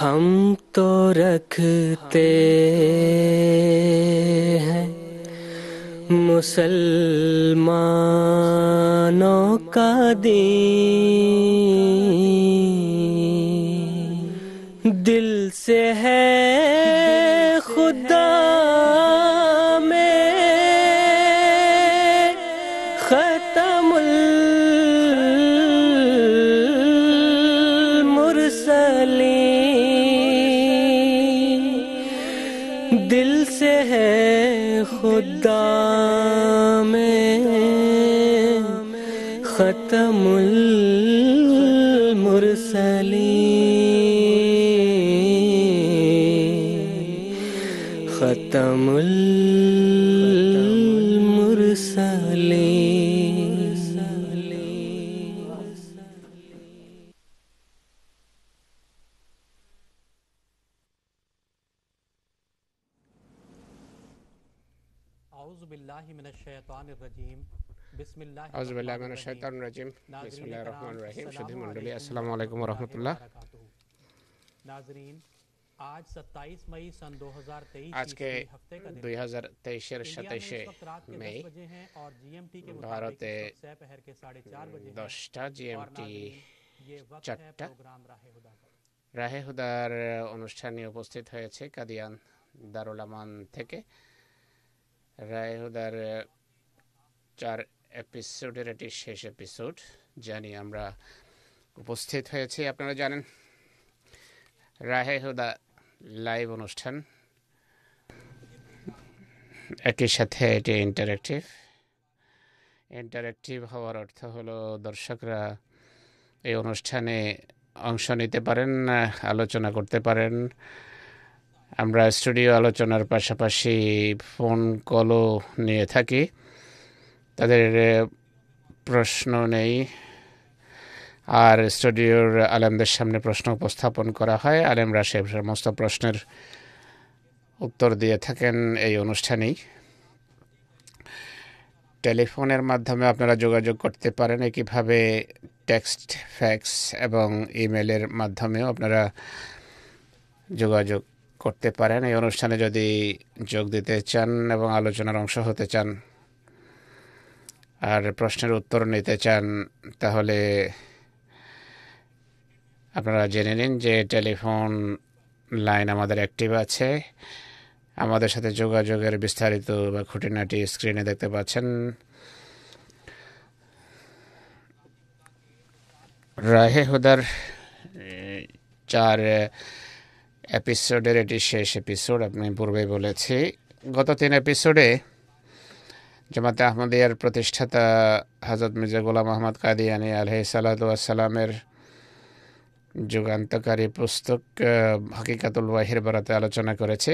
ہم تو رکھتے ہیں مسلمانوں کا دین دل سے ہے المرسلین اعوذ باللہ من الشیطان الرجیم بسم اللہ الرحمن الرحیم شدی منڈلی السلام علیکم ورحمۃ اللہ ناظرین আজকে দুই হাজার তেইশের সাতাইশে মে ভারতে দশটা জিএমটি চারটা রাহে হুদার অনুষ্ঠানে উপস্থিত হয়েছে কাদিয়ান দারুল থেকে রাহে হুদার চার এপিসোডের এটি শেষ এপিসোড জানি আমরা উপস্থিত হয়েছি আপনারা জানেন রাহে হুদা লাইভ অনুষ্ঠান একই সাথে এটি ইন্টারেক্টিভ ইন্টারেক্টিভ হওয়ার অর্থ হলো দর্শকরা এই অনুষ্ঠানে অংশ নিতে পারেন আলোচনা করতে পারেন আমরা স্টুডিও আলোচনার পাশাপাশি ফোন কলও নিয়ে থাকি তাদের প্রশ্ন নেই আর স্টুডিওর আলেমদের সামনে প্রশ্ন উপস্থাপন করা হয় আলেমরা সে সমস্ত প্রশ্নের উত্তর দিয়ে থাকেন এই অনুষ্ঠানেই টেলিফোনের মাধ্যমে আপনারা যোগাযোগ করতে পারেন একইভাবে টেক্সট ফ্যাক্স এবং ইমেলের মাধ্যমেও আপনারা যোগাযোগ করতে পারেন এই অনুষ্ঠানে যদি যোগ দিতে চান এবং আলোচনার অংশ হতে চান আর প্রশ্নের উত্তর নিতে চান তাহলে আপনারা জেনে নিন যে টেলিফোন লাইন আমাদের অ্যাক্টিভ আছে আমাদের সাথে যোগাযোগের বিস্তারিত বা খুঁটিনাটি স্ক্রিনে দেখতে পাচ্ছেন রাহে হুদার চার এপিসোডের এটি শেষ এপিসোড আপনি পূর্বে বলেছি গত তিন এপিসোডে জামাতে আহমদিয়ার প্রতিষ্ঠাতা হাজরত মির্জা গোলাম আহমদ কাদিয়ানি আলহি সাল্লামের যুগান্তকারী পুস্তক হকিকাতুল ওয়াহির বরাতে আলোচনা করেছে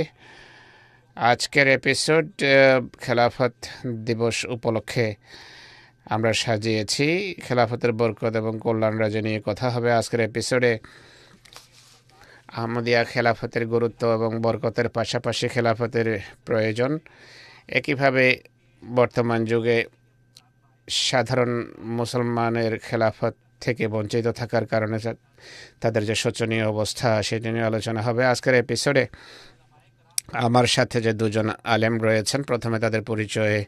আজকের এপিসোড খেলাফত দিবস উপলক্ষে আমরা সাজিয়েছি খেলাফতের বরকত এবং কল্যাণ রাজ্য নিয়ে কথা হবে আজকের এপিসোডে আহমদিয়া খেলাফতের গুরুত্ব এবং বরকতের পাশাপাশি খেলাফতের প্রয়োজন একইভাবে বর্তমান যুগে সাধারণ মুসলমানের খেলাফত থেকে বঞ্চিত থাকার কারণে তাদের যে শোচনীয় অবস্থা সেটি নিয়ে আলোচনা হবে আজকের এপিসোডে আমার সাথে যে দুজন আলেম রয়েছেন প্রথমে তাদের পরিচয়ে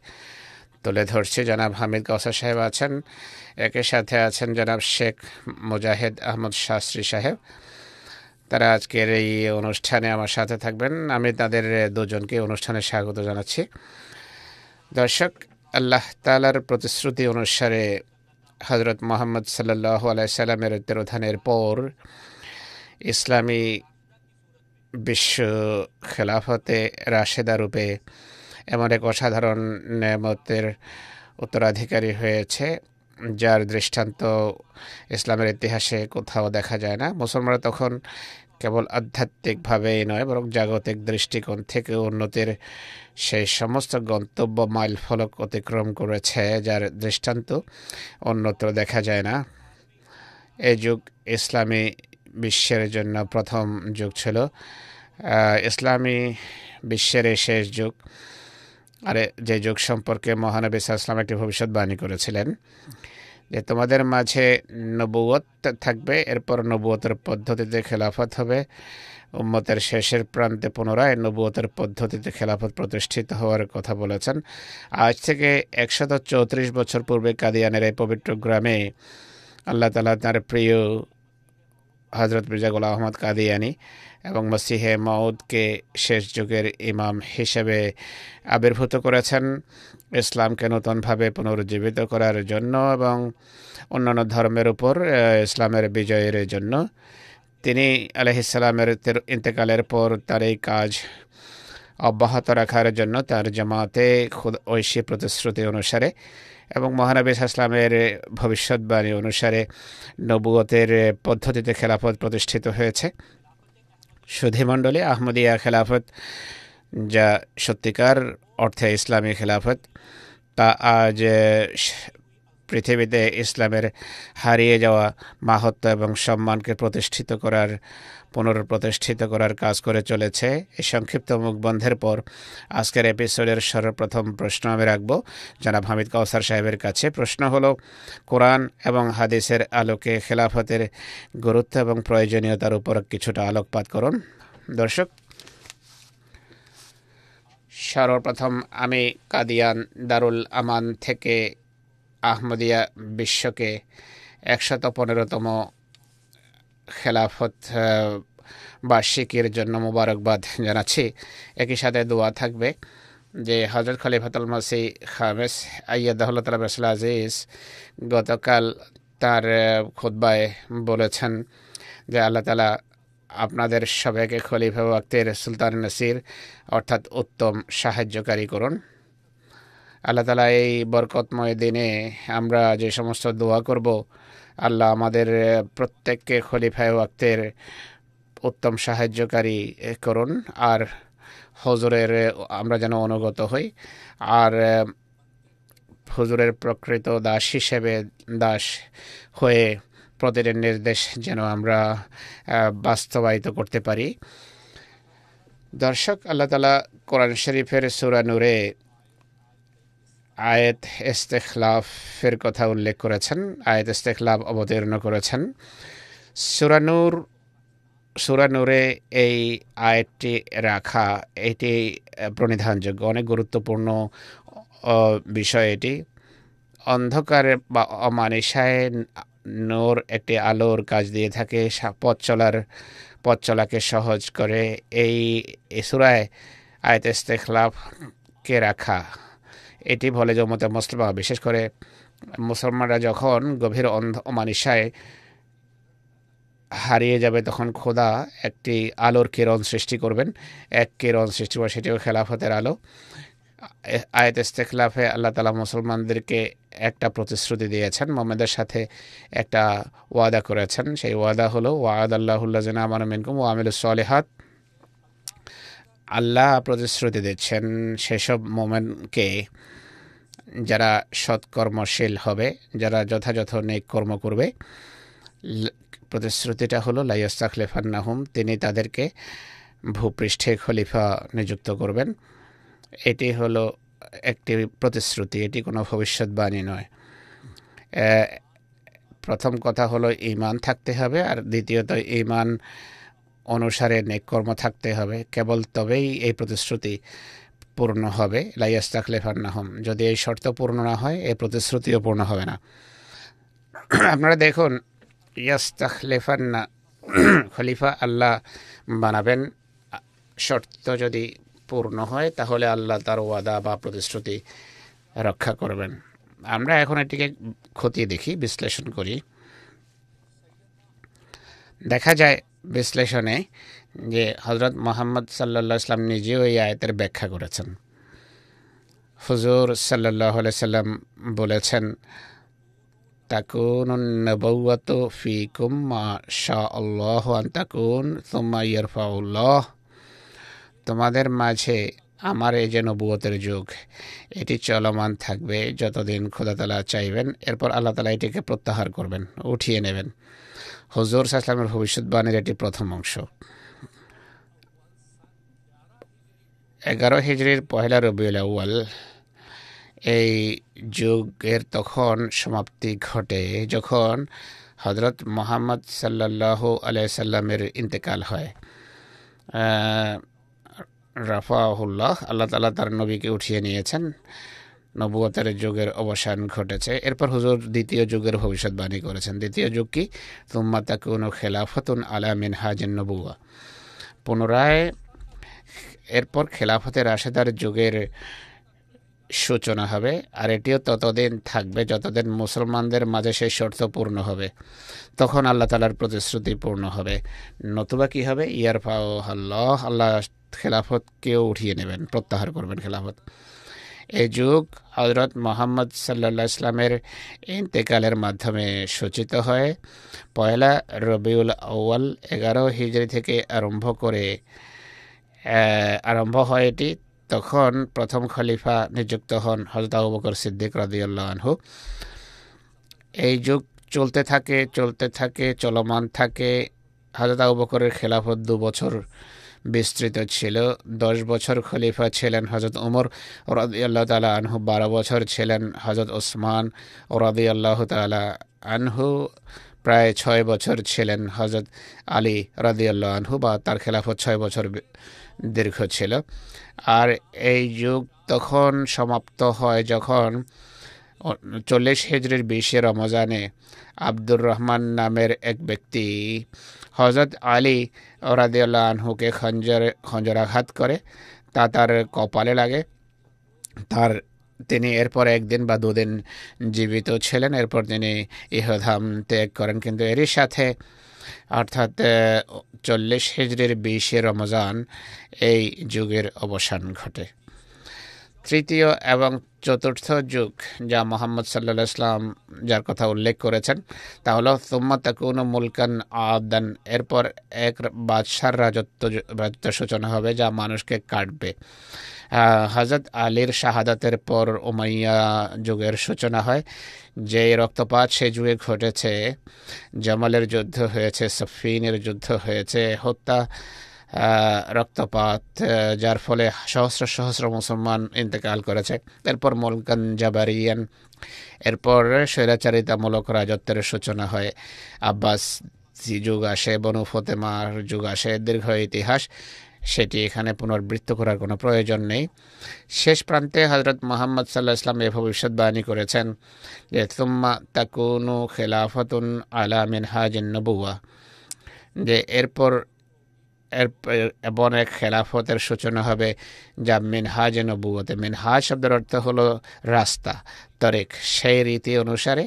তুলে ধরছি জনাব হামিদ কৌসার সাহেব আছেন একে সাথে আছেন জনাব শেখ মুজাহিদ আহমদ শাস্ত্রী সাহেব তারা আজকের এই অনুষ্ঠানে আমার সাথে থাকবেন আমি তাদের দুজনকে অনুষ্ঠানে স্বাগত জানাচ্ছি দর্শক আল্লাহ তালার প্রতিশ্রুতি অনুসারে হজরত মোহাম্মদ সাল্লাহ আলাইসাল্লামের তিরোধানের পর ইসলামী বিশ্ব খেলাফতে রাশেদা রূপে এমন এক অসাধারণ নেমতের উত্তরাধিকারী হয়েছে যার দৃষ্টান্ত ইসলামের ইতিহাসে কোথাও দেখা যায় না মুসলমানরা তখন কেবল আধ্যাত্মিকভাবেই নয় বরং জাগতিক দৃষ্টিকোণ থেকে উন্নতির সেই সমস্ত গন্তব্য মাইল ফলক অতিক্রম করেছে যার দৃষ্টান্ত অন্যত্র দেখা যায় না এ যুগ ইসলামী বিশ্বের জন্য প্রথম যুগ ছিল ইসলামী বিশ্বের শেষ যুগ আরে যে যুগ সম্পর্কে মহানবী ইসলাম একটি ভবিষ্যৎবাণী করেছিলেন যে তোমাদের মাঝে নবুয়ত থাকবে এরপর নবুয়তের পদ্ধতিতে খেলাফত হবে উম্মতের শেষের প্রান্তে পুনরায় নবুয়তের পদ্ধতিতে খেলাফত প্রতিষ্ঠিত হওয়ার কথা বলেছেন আজ থেকে একশত চৌত্রিশ বছর পূর্বে কাদিয়ানের এই পবিত্র গ্রামে আল্লাহ তালা তার প্রিয় হজরত মির্জা গোলাম আহমদ কাদিয়ানি এবং মসিহে মাউদকে শেষ যুগের ইমাম হিসেবে আবির্ভূত করেছেন ইসলামকে নতুনভাবে পুনরুজ্জীবিত করার জন্য এবং অন্যান্য ধর্মের উপর ইসলামের বিজয়ের জন্য তিনি আলহিসালামের ইন্তেকালের পর তার এই কাজ অব্যাহত রাখার জন্য তার জামাতে ঐশী প্রতিশ্রুতি অনুসারে এবং মহানবী ইসলামের ভবিষ্যৎবাণী অনুসারে নবুয়তের পদ্ধতিতে খেলাফত প্রতিষ্ঠিত হয়েছে সুধিমণ্ডলী আহমদিয়া খেলাফত যা সত্যিকার অর্থে ইসলামী খেলাফত তা আজ পৃথিবীতে ইসলামের হারিয়ে যাওয়া মাহত্ব এবং সম্মানকে প্রতিষ্ঠিত করার পুনঃপ্রতিষ্ঠিত করার কাজ করে চলেছে এই সংক্ষিপ্ত মুখবন্ধের পর আজকের এপিসোডের সর্বপ্রথম প্রশ্ন আমি রাখব জনাব হামিদ কাউসার সাহেবের কাছে প্রশ্ন হলো কোরআন এবং হাদিসের আলোকে খেলাফতের গুরুত্ব এবং প্রয়োজনীয়তার উপর কিছুটা আলোকপাত করুন দর্শক সর্বপ্রথম আমি কাদিয়ান দারুল আমান থেকে আহমদিয়া বিশ্বকে একশত পনেরোতম খেলাফত বার্ষিকীর জন্য মুবারকবাদ জানাচ্ছি একই সাথে দোয়া থাকবে যে হজরত খলিফাতুল মাসি খামেস আয়াদ রসুল আজিজ গতকাল তার খুদ্বায় বলেছেন যে আল্লাহ তালা আপনাদের সবাইকে খলিফা ওয়াক্তের সুলতান নাসির অর্থাৎ উত্তম সাহায্যকারী করুন আল্লাহ তালা এই বরকতময় দিনে আমরা যে সমস্ত দোয়া করব আল্লাহ আমাদের প্রত্যেককে খলিফায় ওয়াক্তের উত্তম সাহায্যকারী করুন আর হজুরের আমরা যেন অনুগত হই আর হজুরের প্রকৃত দাস হিসেবে দাস হয়ে প্রতিটি নির্দেশ যেন আমরা বাস্তবায়িত করতে পারি দর্শক আল্লাহ তালা কোরআন শরীফের সুরানুরে নূরে আয়েত ফের কথা উল্লেখ করেছেন আয়েত এস্তেখলাফ অবতীর্ণ করেছেন সুরানুর সুরানুরে এই আয়াতটি রাখা এটি প্রণিধানযোগ্য অনেক গুরুত্বপূর্ণ বিষয় এটি অন্ধকারে বা অমানিসায় নূর একটি আলোর কাজ দিয়ে থাকে পথ চলার পথ চলাকে সহজ করে এই সুরায় আয়ত ইস্তেখলাফকে রাখা এটি বলে জমতে মুসলমান বিশেষ করে মুসলমানরা যখন গভীর অন্ধ অমানিসায় হারিয়ে যাবে তখন খোদা একটি আলোর কিরণ সৃষ্টি করবেন এক কিরণ সৃষ্টি করে সেটিও খেলাফতের আলো আয়াত ইস্তেখলাফে আল্লাহ তালা মুসলমানদেরকে একটা প্রতিশ্রুতি দিয়েছেন মোহাম্মদের সাথে একটা ওয়াদা করেছেন সেই ওয়াদা হলো ওয়াদ আল্লাহুল্লাহ জিনা আমার মিনকুম ওয়ামিল সলেহাত আল্লাহ প্রতিশ্রুতি দিচ্ছেন সেসব মোমেনকে যারা সৎকর্মশীল হবে যারা যথাযথ নেক কর্ম করবে প্রতিশ্রুতিটা হলো লাইয়াস্তাক নাহুম তিনি তাদেরকে ভূপৃষ্ঠে খলিফা নিযুক্ত করবেন এটি হলো একটি প্রতিশ্রুতি এটি কোনো ভবিষ্যৎবাণী নয় প্রথম কথা হলো ইমান থাকতে হবে আর দ্বিতীয়ত ইমান অনুসারে নেকর্ম থাকতে হবে কেবল তবেই এই প্রতিশ্রুতি পূর্ণ হবে লাইয়াস্তাক হম যদি এই শর্ত পূর্ণ না হয় এই প্রতিশ্রুতিও পূর্ণ হবে না আপনারা দেখুন ইয়াস্তাক লেফান্না খলিফা আল্লাহ বানাবেন শর্ত যদি পূর্ণ হয় তাহলে আল্লাহ তার ওয়াদা বা প্রতিশ্রুতি রক্ষা করবেন আমরা এখন এটিকে খতিয়ে দেখি বিশ্লেষণ করি দেখা যায় বিশ্লেষণে যে হজরত মোহাম্মদ সাল্লা ইসলাম নিজেও এই আয়তের ব্যাখ্যা করেছেন হুজুর সাল্লাহ সাল্লাম বলেছেন তাকুন নবৌত ফি কুম্মা শাহ আল্লাহ তাকুন তুম্মা তোমাদের মাঝে আমার এই যে নবুয়তের যুগ এটি চলমান থাকবে যতদিন খোদাতলা চাইবেন এরপর আল্লাহ তালা এটিকে প্রত্যাহার করবেন উঠিয়ে নেবেন হজর সাহসলামের ভবিষ্যৎবাণীর এটি প্রথম অংশ এগারো হিজড়ির পহেলা রবিউল আউ্য়াল এই যুগের তখন সমাপ্তি ঘটে যখন হজরত মোহাম্মদ সাল্লাহ আলাইসাল্লামের ইন্তেকাল হয় রাফাউল্লাহ আল্লাহ তালা তার নবীকে উঠিয়ে নিয়েছেন নবুয়তের যুগের অবসান ঘটেছে এরপর হুজুর দ্বিতীয় যুগের ভবিষ্যৎবাণী করেছেন দ্বিতীয় যুগ কি তুম্মা কোনো খেলাফতুন আলা মিন হাজিন নবুয়া পুনরায় এরপর খেলাফতের আশেদার যুগের সূচনা হবে আর এটিও ততদিন থাকবে যতদিন মুসলমানদের মাঝে সেই শর্ত পূর্ণ হবে তখন আল্লাহ তালার প্রতিশ্রুতি পূর্ণ হবে নতুবা কি হবে ইয়ারফা আল্লাহ আল্লাহ খেলাফতকেও উঠিয়ে নেবেন প্রত্যাহার করবেন খেলাফত এ যুগ হজরত মোহাম্মদ সাল্লা ইসলামের ইন্তেকালের মাধ্যমে সূচিত হয় পয়লা রবিউল আউ্য়াল এগারো হিজড়ি থেকে আরম্ভ করে আরম্ভ হয় এটি তখন প্রথম খলিফা নিযুক্ত হন হজরত আবু সিদ্দিক রাদিউল্লাহ আনহু এই যুগ চলতে থাকে চলতে থাকে চলমান থাকে হজরত আবু বকরের খেলাফত দু বছর বিস্তৃত ছিল দশ বছর খলিফা ছিলেন হজরত ওমর আল্লাহ তালা আনহু বারো বছর ছিলেন হজরত ওসমান আল্লাহ তালা আনহু প্রায় ছয় বছর ছিলেন হজরত আলী আল্লাহ আনহু বা তার খেলাফত ছয় বছর দীর্ঘ ছিল আর এই যুগ তখন সমাপ্ত হয় যখন চল্লিশ হেজরির বিশে রমজানে আব্দুর রহমান নামের এক ব্যক্তি হজরত আলী রাদিয়াল্লাহ আনহুকে খঞ্জরে খঞ্জরাঘাত করে তা তার কপালে লাগে তার তিনি এরপর একদিন বা দুদিন জীবিত ছিলেন এরপর তিনি ইহধাম ত্যাগ করেন কিন্তু এরই সাথে অর্থাৎ চল্লিশ হিজড়ির বিশে রমজান এই যুগের অবসান ঘটে তৃতীয় এবং চতুর্থ যুগ যা মোহাম্মদ সাল্লা ইসলাম যার কথা উল্লেখ করেছেন তা হলো তুম্মা তাকুন মুলকান আদান এরপর এক বাদশার রাজত্ব রাজত্ব সূচনা হবে যা মানুষকে কাটবে হজরত আলীর শাহাদাতের পর উমাইয়া যুগের সূচনা হয় যে রক্তপাত সে যুগে ঘটেছে জামালের যুদ্ধ হয়েছে সফিনের যুদ্ধ হয়েছে হত্যা রক্তপাত যার ফলে সহস্র সহস্র মুসলমান ইন্তেকাল করেছে এরপর মুলকান জাবারিয়ান এরপর স্বৈরাচারিতামূলক রাজত্বের সূচনা হয় আব্বাস যুগ আসে বনু ফতেমার যুগ আসে দীর্ঘ ইতিহাস সেটি এখানে পুনর্বৃত্ত করার কোনো প্রয়োজন নেই শেষ প্রান্তে হজরত মোহাম্মদ সাল্লাহ ইসলাম এ ভবিষ্যৎবাণী করেছেন যে তুম্মা তাকুনু খেলাফতুন আলামিন হাজিন নবুয়া যে এরপর এবং এক খেলাফতের সূচনা হবে যা মিনহাজ নবুয়তে মিনহাজ শব্দের অর্থ হলো রাস্তা তরেক সেই রীতি অনুসারে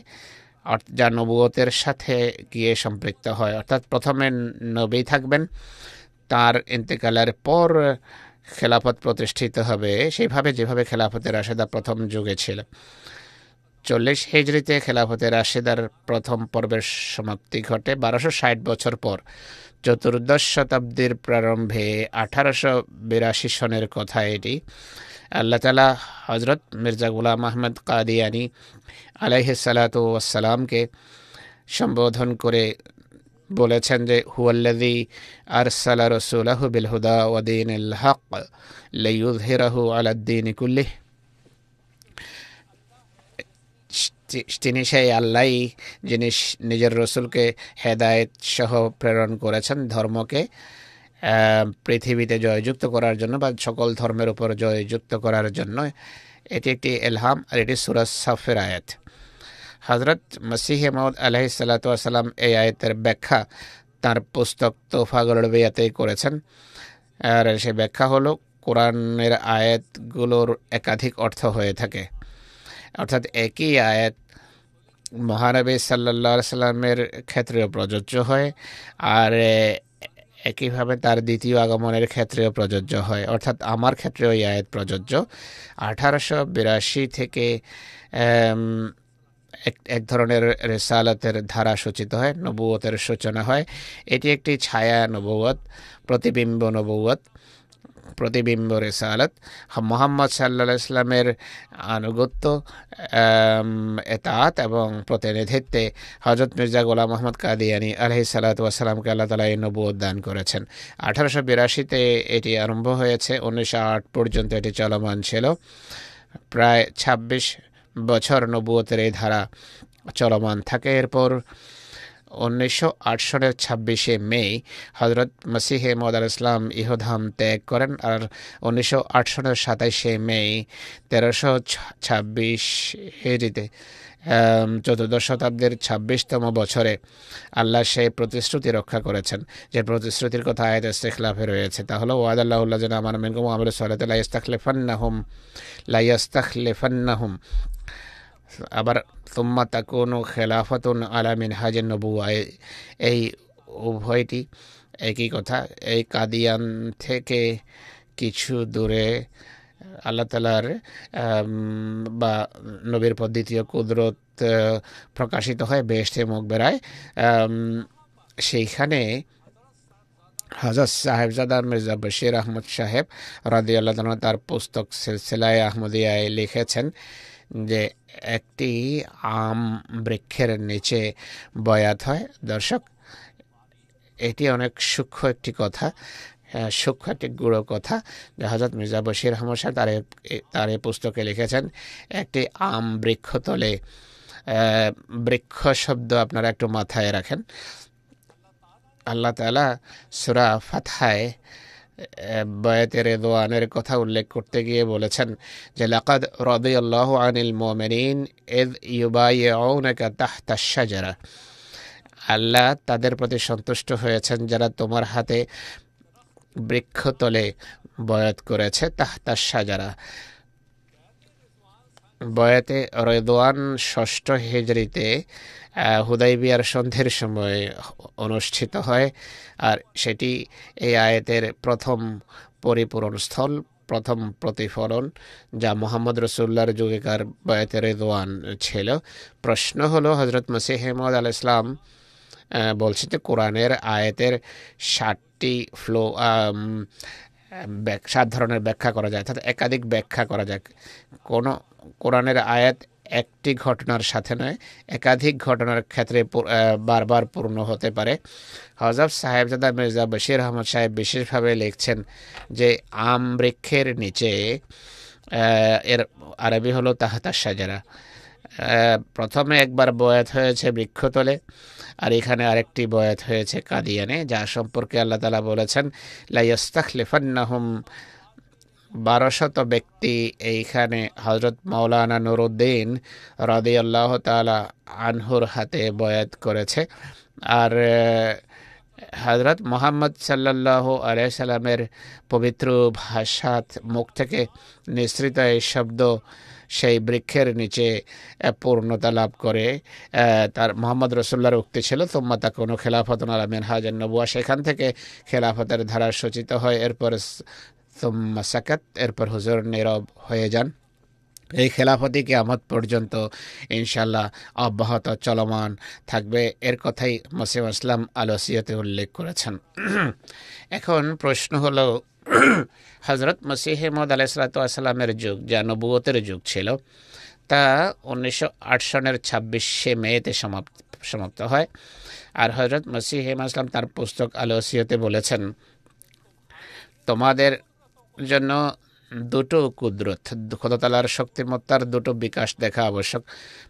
যা নবুয়তের সাথে গিয়ে সম্পৃক্ত হয় অর্থাৎ প্রথমে নবী থাকবেন তার ইন্তেকালের পর খেলাফত প্রতিষ্ঠিত হবে সেইভাবে যেভাবে খেলাফতের রাশেদা প্রথম যুগে ছিল চল্লিশ হিজড়িতে খেলাফতের রাশেদার প্রথম পর্বের সমাপ্তি ঘটে বারোশো ষাট বছর পর চতুর্দশ শতাব্দীর প্রারম্ভে আঠারোশো বিরাশি সনের কথা এটি আল্লাহ তালা হজরত মির্জা গুলাম আহমদ কাদিয়ানি আলাইহ সালাতু ওয়াসালামকে সম্বোধন করে বলেছেন যে হুয়াল্লাদি আর রসুলাহু বিল বিলহুদা ওদিন হক লইউদ আলাদ্দিন কুল্লিহ তিনি সেই আল্লাহ যিনি নিজের রসুলকে হেদায়েত সহ প্রেরণ করেছেন ধর্মকে পৃথিবীতে জয়যুক্ত করার জন্য বা সকল ধর্মের উপর জয়যুক্ত করার জন্য এটি একটি এলহাম আর এটি সুরজ সাফের আয়াত হজরত মসিহ মহম্মদ আলহি সাল্লাতাম এই আয়তের ব্যাখ্যা তার পুস্তক তোফা বেয়াতেই করেছেন আর সে ব্যাখ্যা হলো কোরআনের আয়াতগুলোর একাধিক অর্থ হয়ে থাকে অর্থাৎ একই আয়াত মহানবী সাল্লা সাল্লামের ক্ষেত্রেও প্রযোজ্য হয় আর একইভাবে তার দ্বিতীয় আগমনের ক্ষেত্রেও প্রযোজ্য হয় অর্থাৎ আমার ক্ষেত্রেও এই আয়াত প্রযোজ্য আঠারোশো বিরাশি থেকে এক ধরনের রেসালতের ধারা সূচিত হয় নবুয়তের সূচনা হয় এটি একটি ছায়া নবুয়ত প্রতিবিম্ব নবুয়ত প্রতিবিম্ব রেসালত মোহাম্মদ সাল্লা ইসলামের আনুগত্য এতাত এবং প্রতিনিধিত্বে হজরত মির্জা গোলাম মোহাম্মদ কাদিয়ানি আলহি সালাত ওয়াসালামকে আল্লাহ তালা এই নবুদ দান করেছেন আঠারোশো বিরাশিতে এটি আরম্ভ হয়েছে উনিশশো আট পর্যন্ত এটি চলমান ছিল প্রায় ২৬ বছর নবুয়তের এই ধারা চলমান থাকে এরপর উনিশশো আট সনের ছাব্বিশে মে হজরত মসিহে মদ আল ইসলাম ইহোধাম ত্যাগ করেন আর উনিশশো আট সনের সাতাইশে মে তেরোশো ছাব্বিশ চতুর্দশ শতাব্দীর ছাব্বিশতম বছরে আল্লাহ সে প্রতিশ্রুতি রক্ষা করেছেন যে প্রতিশ্রুতির কথা আয়াত ইস্তেখলাফে রয়েছে তাহলে ওয়াদ আল্লাহুল্লাহ জানা আমার মেঘম আমল সাল্লাহ ইস্তাখলেফান্নাহুম লাইয়াস্তাখলেফান্নাহুম আবার তুম্মা কোনো খেলাফতুন আলামিন হাজেন নবুয়ায় এই উভয়টি একই কথা এই কাদিয়ান থেকে কিছু দূরে আল্লাহ তালার বা নবীর পদ্ধতিও কুদরত প্রকাশিত হয় বেহেস্তে মুখ বেড়ায় সেইখানে হজরত সাহেবজাদা মির্জা বশির আহমদ সাহেব রাদি আল্লাহ তার পুস্তক সিলসিলায় আহমদিয়ায় লিখেছেন যে একটি আম বৃক্ষের নিচে বয়াত হয় দর্শক এটি অনেক সূক্ষ্ম একটি কথা হ্যাঁ, সূক্ষ্ম একটি গুঁড়ো কথা যা হজরত মির্জা বশির আহমদ শাহ তার তার এই পুস্তকে লিখেছেন একটি আম বৃক্ষতলে বৃক্ষ শব্দ আপনারা একটু মাথায় রাখেন আল্লাহ তালা সুরা ফাথায় বয়াতে দোয়ানের কথা উল্লেখ করতে গিয়ে বলেছেন যে লাকাদ রদি আল্লাহ আনিল মোমেনিন এদ ইউবাইয়াউনাকা তাহতা সাজারা আল্লাহ তাদের প্রতি সন্তুষ্ট হয়েছেন যারা তোমার হাতে বৃক্ষতলে বয়াত করেছে তাহতা সাজারা বয়াতে রেদওয়ান ষষ্ঠ হেজরিতে হুদাইবিয়ার সন্ধ্যের সময় অনুষ্ঠিত হয় আর সেটি এই আয়াতের প্রথম পরিপূরণ স্থল প্রথম প্রতিফলন যা মোহাম্মদ রসুল্লার যুগেকার বয়াতে রেদওয়ান ছিল প্রশ্ন হল হজরত মসিহমদ হেমদ আল ইসলাম বলছে যে কোরআনের আয়াতের ষাটটি ফ্লো সাত ধরনের ব্যাখ্যা করা যায় অর্থাৎ একাধিক ব্যাখ্যা করা যায় কোন কোরআনের আয়াত একটি ঘটনার সাথে নয় একাধিক ঘটনার ক্ষেত্রে বারবার পূর্ণ হতে পারে হজরত সাহেবজাদা মির্জা বশির আহমদ সাহেব বিশেষভাবে লিখছেন যে আম বৃক্ষের নিচে এর আরবি হলো তাহাতা সাজারা প্রথমে একবার বয়াত হয়েছে বৃক্ষতলে আর এখানে আরেকটি বয়াত হয়েছে কাদিয়ানে যা সম্পর্কে আল্লাহ তালা বলেছেন লাইয়াস্তাখলিফান্নাহুম বারোশত ব্যক্তি এইখানে হজরত মৌলানা নুরুদ্দিন রদি আল্লাহ তালা আনহুর হাতে বয়াত করেছে আর হজরত মোহাম্মদ সাল্লাহ আলাইসাল্লামের পবিত্র ভাষাত মুখ থেকে নিঃসৃত এই শব্দ সেই বৃক্ষের নিচে পূর্ণতা লাভ করে তার মোহাম্মদ রসুল্লার উক্তি ছিল তোম্মা তা কোনো খেলাফত মেন হাজার নবুয়া সেখান থেকে খেলাফতের ধারা সূচিত হয় এরপর তোম্মা সাকাত এরপর হুজুর নীরব হয়ে যান এই খেলাফতি কিয়ামত পর্যন্ত ইনশাল্লাহ অব্যাহত চলমান থাকবে এর কথাই মসিম আসলাম আলসিয়তে উল্লেখ করেছেন এখন প্রশ্ন হলো হজরত মসিহ মহম্মদ আলাইসালাতামের যুগ যা নবুয়তের যুগ ছিল তা উনিশশো আট সনের ছাব্বিশে মেতে সমাপ্ত সমাপ্ত হয় আর হজরত মসিহ ইসলাম তার পুস্তক আলোসিয়তে বলেছেন তোমাদের জন্য দুটো কুদরত খোদাতালার শক্তিমত্তার দুটো বিকাশ দেখা আবশ্যক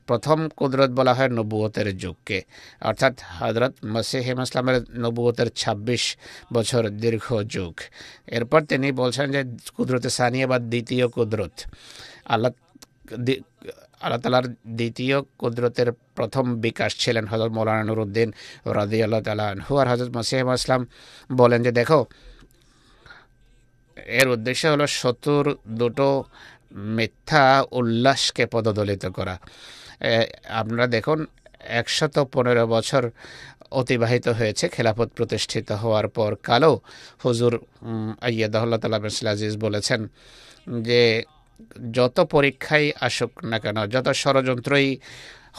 প্রথম কুদরত বলা হয় নবুয়তের যুগকে অর্থাৎ হজরত মসিহিম ইসলামের নবুয়তের ২৬ বছর দীর্ঘ যুগ এরপর তিনি বলছেন যে কুদরত সানিয়া বা দ্বিতীয় কুদরত আল্লাহ আল্লাহ তালার দ্বিতীয় কুদরতের প্রথম বিকাশ ছিলেন হজরত মৌলানা নুরুদ্দিন রাজি আল্লাহ তালা আনহু আর হজরত মসিহিম ইসলাম বলেন যে দেখো এর উদ্দেশ্য হলো শত্রুর দুটো মিথ্যা উল্লাসকে পদদলিত করা আপনারা দেখুন একশত পনেরো বছর অতিবাহিত হয়েছে খেলাফত প্রতিষ্ঠিত হওয়ার পর কালো হুজুর আইয়াদাহুল্লাহ তালা মিসল বলেছেন যে যত পরীক্ষাই আসুক না কেন যত ষড়যন্ত্রই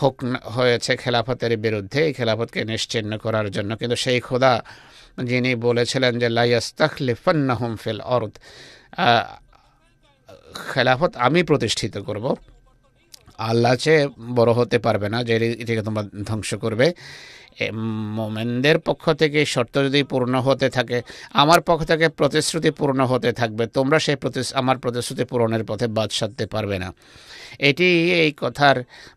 হোক হয়েছে খেলাফতের বিরুদ্ধে এই খেলাফতকে নিশ্চিহ্ন করার জন্য কিন্তু সেই খোদা যিনি বলেছিলেন যে লাইয়াস্তাখলিফান্নাহুম ফিল অর্দ খেলাফত আমি প্রতিষ্ঠিত করব আল্লাহ চেয়ে বড় হতে পারবে না যে এটিকে তোমরা ধ্বংস করবে মোমেনদের পক্ষ থেকে শর্ত যদি পূর্ণ হতে থাকে আমার পক্ষ থেকে প্রতিশ্রুতি পূর্ণ হতে থাকবে তোমরা সেই প্রতি আমার প্রতিশ্রুতি পূরণের পথে বাদ সাধতে পারবে না এটি এই কথার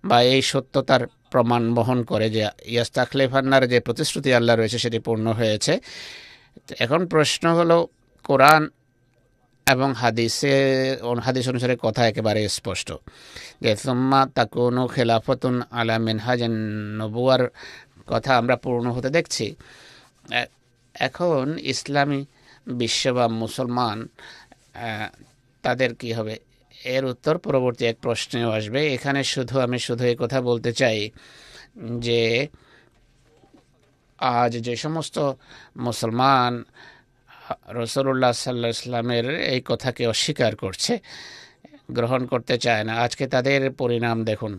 বা এই সত্যতার প্রমাণ বহন করে যে ইয়াস্তাকলেফান্নার যে প্রতিশ্রুতি আল্লাহ রয়েছে সেটি পূর্ণ হয়েছে এখন প্রশ্ন হলো কোরআন এবং হাদিসে হাদিস অনুসারে কথা একেবারে স্পষ্ট যে সোম্মা তাকুনু খেলাফতুন আলা মিনহাজেন নবুয়ার কথা আমরা পূর্ণ হতে দেখছি এখন ইসলামী বিশ্ব বা মুসলমান তাদের কি হবে এর উত্তর পরবর্তী এক প্রশ্নেও আসবে এখানে শুধু আমি শুধু এ কথা বলতে চাই যে আজ যে সমস্ত মুসলমান রসুল্লাহ সাল্লাহ ইসলামের এই কথাকে অস্বীকার করছে গ্রহণ করতে চায় না আজকে তাদের পরিণাম দেখুন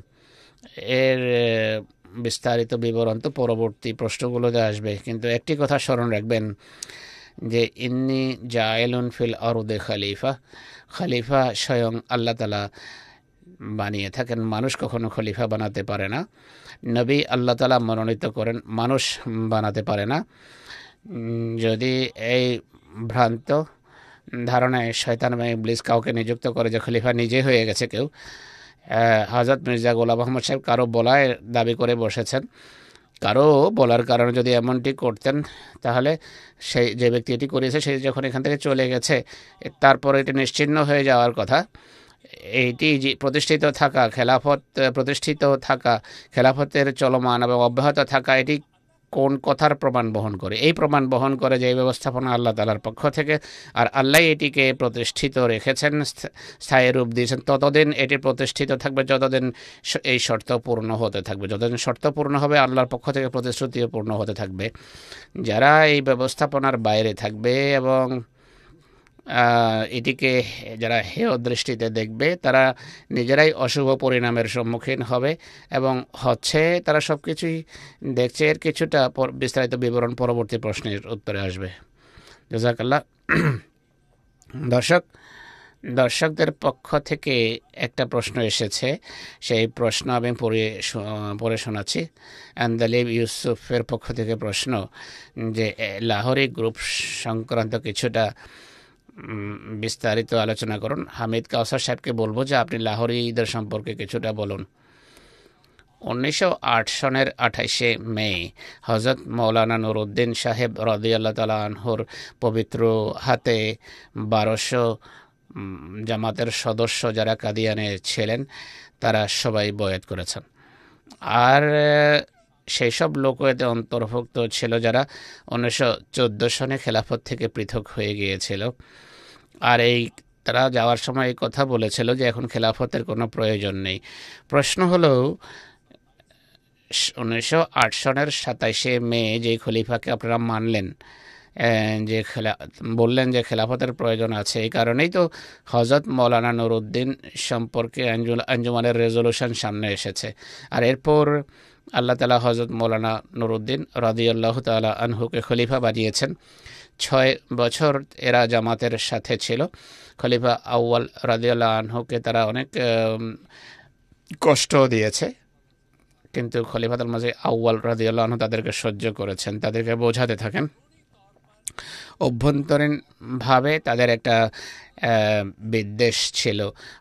এর বিস্তারিত বিবরণ তো পরবর্তী প্রশ্নগুলোতে আসবে কিন্তু একটি কথা স্মরণ রাখবেন যে ইন্নি জায়েলুন ফিল অরুদে খালিফা খলিফা স্বয়ং আল্লাহ তালা বানিয়ে থাকেন মানুষ কখনো খলিফা বানাতে পারে না নবী আল্লাহ তালা মনোনীত করেন মানুষ বানাতে পারে না যদি এই ভ্রান্ত ধারণায় শয়তান বা ইবলিস কাউকে নিযুক্ত করে যে খলিফা নিজে হয়ে গেছে কেউ হজরত মির্জা গোলাম আহমদ সাহেব কারো বলায় দাবি করে বসেছেন কারো বলার কারণে যদি এমনটি করতেন তাহলে সেই যে ব্যক্তি এটি করেছে সে যখন এখান থেকে চলে গেছে তারপর এটি নিশ্চিন্ন হয়ে যাওয়ার কথা এইটি প্রতিষ্ঠিত থাকা খেলাফত প্রতিষ্ঠিত থাকা খেলাফতের চলমান এবং অব্যাহত থাকা এটি কোন কথার প্রমাণ বহন করে এই প্রমাণ বহন করে যে এই ব্যবস্থাপনা আল্লাহ তালার পক্ষ থেকে আর আল্লাহ এটিকে প্রতিষ্ঠিত রেখেছেন স্থায়ী রূপ দিয়েছেন ততদিন এটি প্রতিষ্ঠিত থাকবে যতদিন এই শর্ত পূর্ণ হতে থাকবে যতদিন শর্ত পূর্ণ হবে আল্লাহর পক্ষ থেকে প্রতিশ্রুতিও পূর্ণ হতে থাকবে যারা এই ব্যবস্থাপনার বাইরে থাকবে এবং এটিকে যারা হেয় দৃষ্টিতে দেখবে তারা নিজেরাই অশুভ পরিণামের সম্মুখীন হবে এবং হচ্ছে তারা সব কিছুই দেখছে এর কিছুটা বিস্তারিত বিবরণ পরবর্তী প্রশ্নের উত্তরে আসবে জাজাকাল্লাহ দর্শক দর্শকদের পক্ষ থেকে একটা প্রশ্ন এসেছে সেই প্রশ্ন আমি পড়ে পড়ে শোনাচ্ছি আন্দালিব ইউসুফের পক্ষ থেকে প্রশ্ন যে লাহোরি গ্রুপ সংক্রান্ত কিছুটা বিস্তারিত আলোচনা করুন হামিদ কাউসার সাহেবকে বলবো যে আপনি লাহোরি ঈদের সম্পর্কে কিছুটা বলুন উনিশশো সনের আঠাইশে মে হজরত মৌলানা নুরুদ্দিন সাহেব রদিয়াল্লা তালা আনহুর পবিত্র হাতে বারোশো জামাতের সদস্য যারা কাদিয়ানে ছিলেন তারা সবাই বয়াত করেছেন আর সেই সব লোক এতে অন্তর্ভুক্ত ছিল যারা উনিশশো চোদ্দো সনে খেলাফত থেকে পৃথক হয়ে গিয়েছিল আর এই তারা যাওয়ার সময় এই কথা বলেছিল যে এখন খেলাফতের কোনো প্রয়োজন নেই প্রশ্ন হলো উনিশশো আট সনের সাতাইশে মে যে খলিফাকে আপনারা মানলেন যে খেলা বললেন যে খেলাফতের প্রয়োজন আছে এই কারণেই তো হজরত মৌলানা নুরুদ্দিন সম্পর্কে আঞ্জুমানের রেজলিউশন সামনে এসেছে আর এরপর আল্লাহ তালা হজরত মৌলানা নুরুদ্দিন রাজিউল্লাহ তালা আনহুকে খলিফা বানিয়েছেন ছয় বছর এরা জামাতের সাথে ছিল খলিফা আউ্য়াল রাজিউল্লাহ আনহুকে তারা অনেক কষ্ট দিয়েছে কিন্তু খলিফাতুল মাঝে আউ্য়াল রাজিউল্লাহ আনহু তাদেরকে সহ্য করেছেন তাদেরকে বোঝাতে থাকেন অভ্যন্তরীণভাবে তাদের একটা বিদ্বেষ ছিল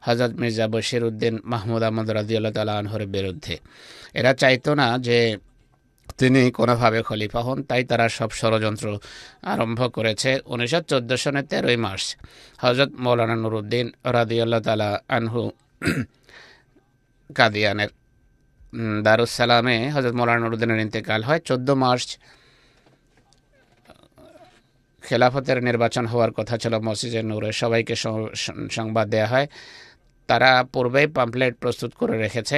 হজরত মির্জা বশির উদ্দিন মাহমুদ আহমদ রাজিউল্লা তাল আনহরের বিরুদ্ধে এরা চাইতো না যে তিনি কোনোভাবে খলিফা হন তাই তারা সব ষড়যন্ত্র আরম্ভ করেছে উনিশশো চোদ্দো সনের তেরোই মার্চ হজরত মৌলানা নুরুদ্দিন রাজিউল্লা তালা আনহু কাদিয়ানের দারুসালামে হজরত মৌলানা নুরুদ্দিনের ইন্তেকাল হয় চোদ্দো মার্চ খেলাফতের নির্বাচন হওয়ার কথা ছিল মসজিদে নূরে সবাইকে সংবাদ দেয়া হয় তারা পূর্বেই পাম্পলেট প্রস্তুত করে রেখেছে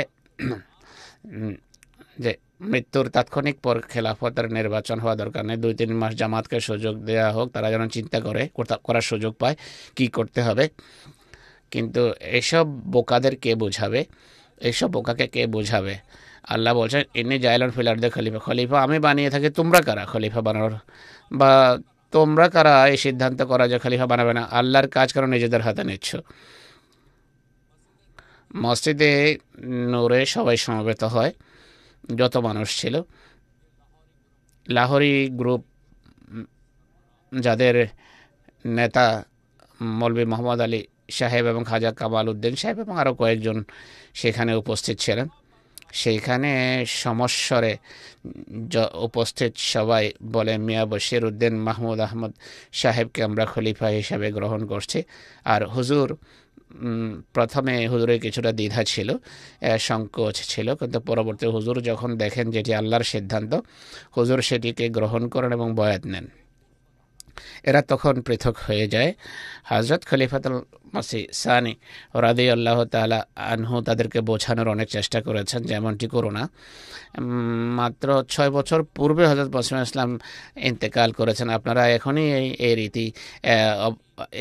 যে মৃত্যুর তাৎক্ষণিক পর খেলাফতের নির্বাচন হওয়া দরকার নেই দুই তিন মাস জামাতকে সুযোগ দেওয়া হোক তারা যেন চিন্তা করে করার সুযোগ পায় কি করতে হবে কিন্তু এসব বোকাদের কে বোঝাবে এইসব বোকাকে কে বোঝাবে আল্লাহ বলছেন এনে জাইলন ফিলার দে খলিফা খলিফা আমি বানিয়ে থাকি তোমরা কারা খলিফা বানানোর বা তোমরা কারা এই সিদ্ধান্ত করা যে খালিফা বানাবে না আল্লাহর কাজ কারো নিজেদের হাতে নিচ্ছ মসজিদে নূরে সবাই সমবেত হয় যত মানুষ ছিল লাহোরি গ্রুপ যাদের নেতা মৌলবী মোহাম্মদ আলী সাহেব এবং খাজা কামাল উদ্দিন সাহেব এবং আরও কয়েকজন সেখানে উপস্থিত ছিলেন সেইখানে সমস্বরে উপস্থিত সবাই বলে মিয়া বশির উদ্দিন মাহমুদ আহমদ সাহেবকে আমরা খলিফা হিসাবে গ্রহণ করছি আর হুজুর প্রথমে হুজুরের কিছুটা দ্বিধা ছিল সংকোচ ছিল কিন্তু পরবর্তী হুজুর যখন দেখেন যেটি আল্লাহর সিদ্ধান্ত হুজুর সেটিকে গ্রহণ করেন এবং বয়াত নেন এরা তখন পৃথক হয়ে যায় হজরত খলিফাতুল মাসি সানি রাদি আল্লাহ তালা আনহু তাদেরকে বোঝানোর অনেক চেষ্টা করেছেন যেমনটি করোনা মাত্র ছয় বছর পূর্বে হজরত মসিম ইসলাম ইন্তেকাল করেছেন আপনারা এখনই এই রীতি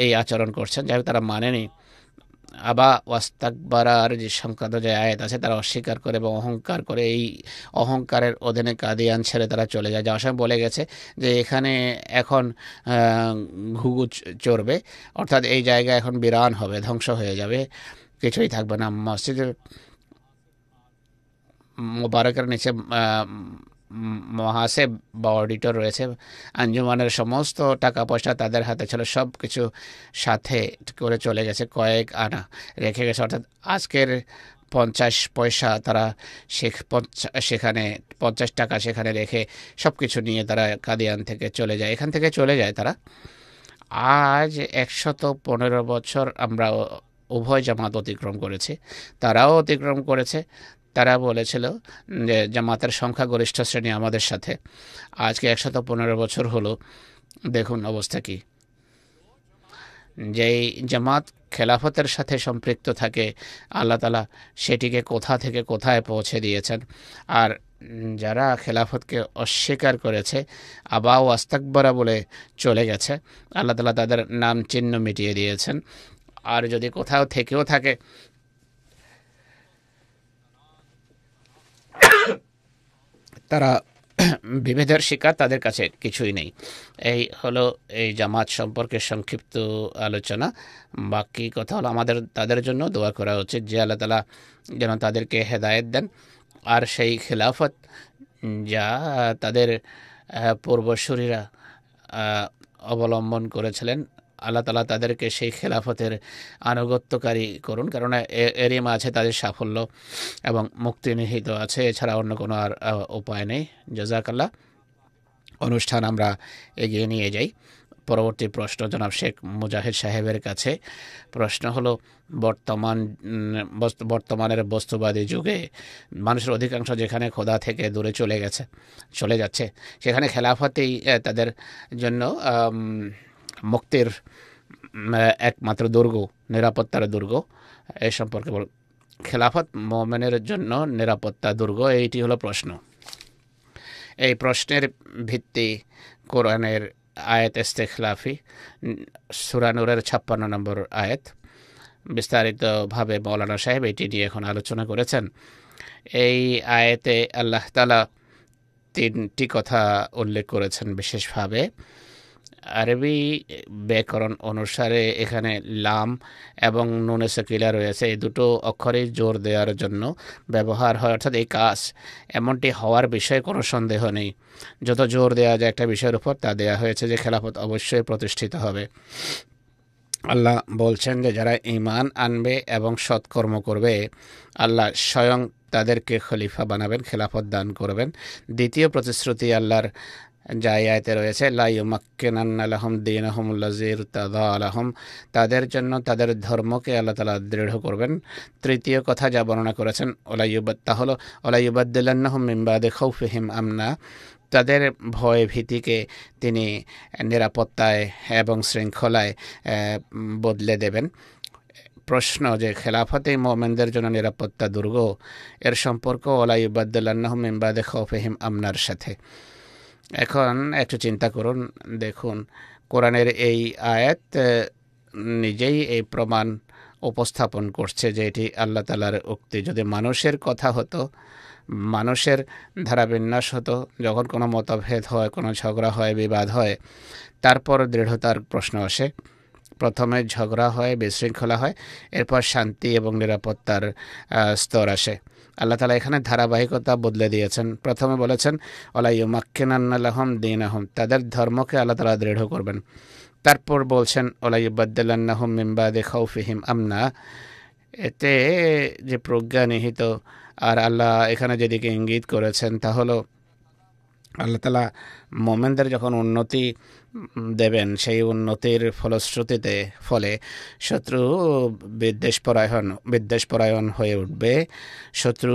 এই আচরণ করছেন যাই তারা মানেনি আবা ওয়াস্তাকবারার যে সংক্রান্ত যে আয়াত আছে তারা অস্বীকার করে এবং অহংকার করে এই অহংকারের অধীনে কাদিয়ান ছেড়ে তারা চলে যায় যাওয়ার সময় বলে গেছে যে এখানে এখন ঘুঘু চড়বে অর্থাৎ এই জায়গা এখন বিরান হবে ধ্বংস হয়ে যাবে কিছুই থাকবে না মসজিদের মোবারকের নিচে মহাসেব বা অডিটর রয়েছে আঞ্জুমানের সমস্ত টাকা পয়সা তাদের হাতে ছিল সব কিছু সাথে করে চলে গেছে কয়েক আনা রেখে গেছে অর্থাৎ আজকের পঞ্চাশ পয়সা তারা সেখানে পঞ্চাশ টাকা সেখানে রেখে সব কিছু নিয়ে তারা কাদিয়ান থেকে চলে যায় এখান থেকে চলে যায় তারা আজ একশত পনেরো বছর আমরা উভয় জামাত অতিক্রম করেছে তারাও অতিক্রম করেছে তারা বলেছিল যে জামাতের সংখ্যা গরিষ্ঠ শ্রেণী আমাদের সাথে আজকে একশত পনেরো বছর হলো দেখুন অবস্থা কি যেই জামাত খেলাফতের সাথে সম্পৃক্ত থাকে আল্লাহ তালা সেটিকে কোথা থেকে কোথায় পৌঁছে দিয়েছেন আর যারা খেলাফতকে অস্বীকার করেছে ও আস্তাকবরা বলে চলে গেছে আল্লাহ তালা তাদের নাম চিহ্ন মিটিয়ে দিয়েছেন আর যদি কোথাও থেকেও থাকে তারা বিভেদের শিকার তাদের কাছে কিছুই নেই এই হলো এই জামাত সম্পর্কে সংক্ষিপ্ত আলোচনা বাকি কথা হলো আমাদের তাদের জন্য দোয়া করা উচিত যে আল্লাহ তালা যেন তাদেরকে হেদায়ত দেন আর সেই খেলাফত যা তাদের পূর্বসূরীরা অবলম্বন করেছিলেন আল্লাহ তালা তাদেরকে সেই খেলাফতের আনুগত্যকারী করুন কেননা এরই মাঝে তাদের সাফল্য এবং মুক্তি নিহিত আছে এছাড়া অন্য কোনো আর উপায় নেই জজাকাল্লাহ অনুষ্ঠান আমরা এগিয়ে নিয়ে যাই পরবর্তী প্রশ্ন জনাব শেখ মুজাহিদ সাহেবের কাছে প্রশ্ন হলো বর্তমান বর্তমানের বস্তুবাদী যুগে মানুষের অধিকাংশ যেখানে খোদা থেকে দূরে চলে গেছে চলে যাচ্ছে সেখানে খেলাফতেই তাদের জন্য মুক্তির একমাত্র দুর্গ নিরাপত্তার দুর্গ এ সম্পর্কে বল খেলাফত মোমেনের জন্য নিরাপত্তা দুর্গ এইটি হলো প্রশ্ন এই প্রশ্নের ভিত্তি কোরআনের আয়াত ইস্তেখলাফি সুরানুরের ছাপ্পান্ন নম্বর আয়াত বিস্তারিতভাবে মৌলানা সাহেব এটি নিয়ে এখন আলোচনা করেছেন এই আয়াতে আল্লাহ তালা তিনটি কথা উল্লেখ করেছেন বিশেষভাবে আরবি ব্যাকরণ অনুসারে এখানে লাম এবং নুনে সকিলা রয়েছে এই দুটো অক্ষরে জোর দেওয়ার জন্য ব্যবহার হয় অর্থাৎ এই কাজ এমনটি হওয়ার বিষয়ে কোনো সন্দেহ নেই যত জোর দেওয়া যায় একটা বিষয়ের উপর তা দেওয়া হয়েছে যে খেলাফত অবশ্যই প্রতিষ্ঠিত হবে আল্লাহ বলছেন যে যারা ইমান আনবে এবং সৎকর্ম করবে আল্লাহ স্বয়ং তাদেরকে খলিফা বানাবেন খেলাফত দান করবেন দ্বিতীয় প্রতিশ্রুতি আল্লাহর জায়াতে রয়েছে লাইমাক্কিনান্নালাহম দিন আহম লজির তাদা আলহম তাদের জন্য তাদের ধর্মকে আল্লাহ তালা দৃঢ় করবেন তৃতীয় কথা যা বর্ণনা করেছেন ওলাইবাদ তা হলো ওলাইবাদ্দুল্লাহম মিম্বাদে খৌফিহিম আমনা তাদের ভয় ভীতিকে তিনি নিরাপত্তায় এবং শৃঙ্খলায় বদলে দেবেন প্রশ্ন যে খেলাফতে মোমেনদের জন্য নিরাপত্তা দুর্গ এর সম্পর্ক ওলাইবাদ্দুল্লাহম ইমবাদে খৌফিহিম আমনার সাথে এখন একটু চিন্তা করুন দেখুন কোরআনের এই আয়াত নিজেই এই প্রমাণ উপস্থাপন করছে যে এটি আল্লাহ তালার উক্তি যদি মানুষের কথা হতো মানুষের ধারাবিন্যাস হতো যখন কোনো মতভেদ হয় কোনো ঝগড়া হয় বিবাদ হয় তারপর দৃঢ়তার প্রশ্ন আসে প্রথমে ঝগড়া হয় বিশৃঙ্খলা হয় এরপর শান্তি এবং নিরাপত্তার স্তর আসে আল্লাহ তালা এখানে ধারাবাহিকতা বদলে দিয়েছেন প্রথমে বলেছেন ওলাইমাক্কিনান্নাহম দিন আহম তাদের ধর্মকে আল্লাহ তালা দৃঢ় করবেন তারপর বলছেন ওলাইবাদ্দাল্লাহম মিম্বাদে খৌফিহিম আমনা এতে যে প্রজ্ঞা নিহিত আর আল্লাহ এখানে যেদিকে ইঙ্গিত করেছেন তা হলো আল্লাহ তালা মোমেনদের যখন উন্নতি দেবেন সেই উন্নতির ফলশ্রুতিতে ফলে শত্রু বিদ্বেষপরায়ণ বিদ্বেষপরায়ণ হয়ে উঠবে শত্রু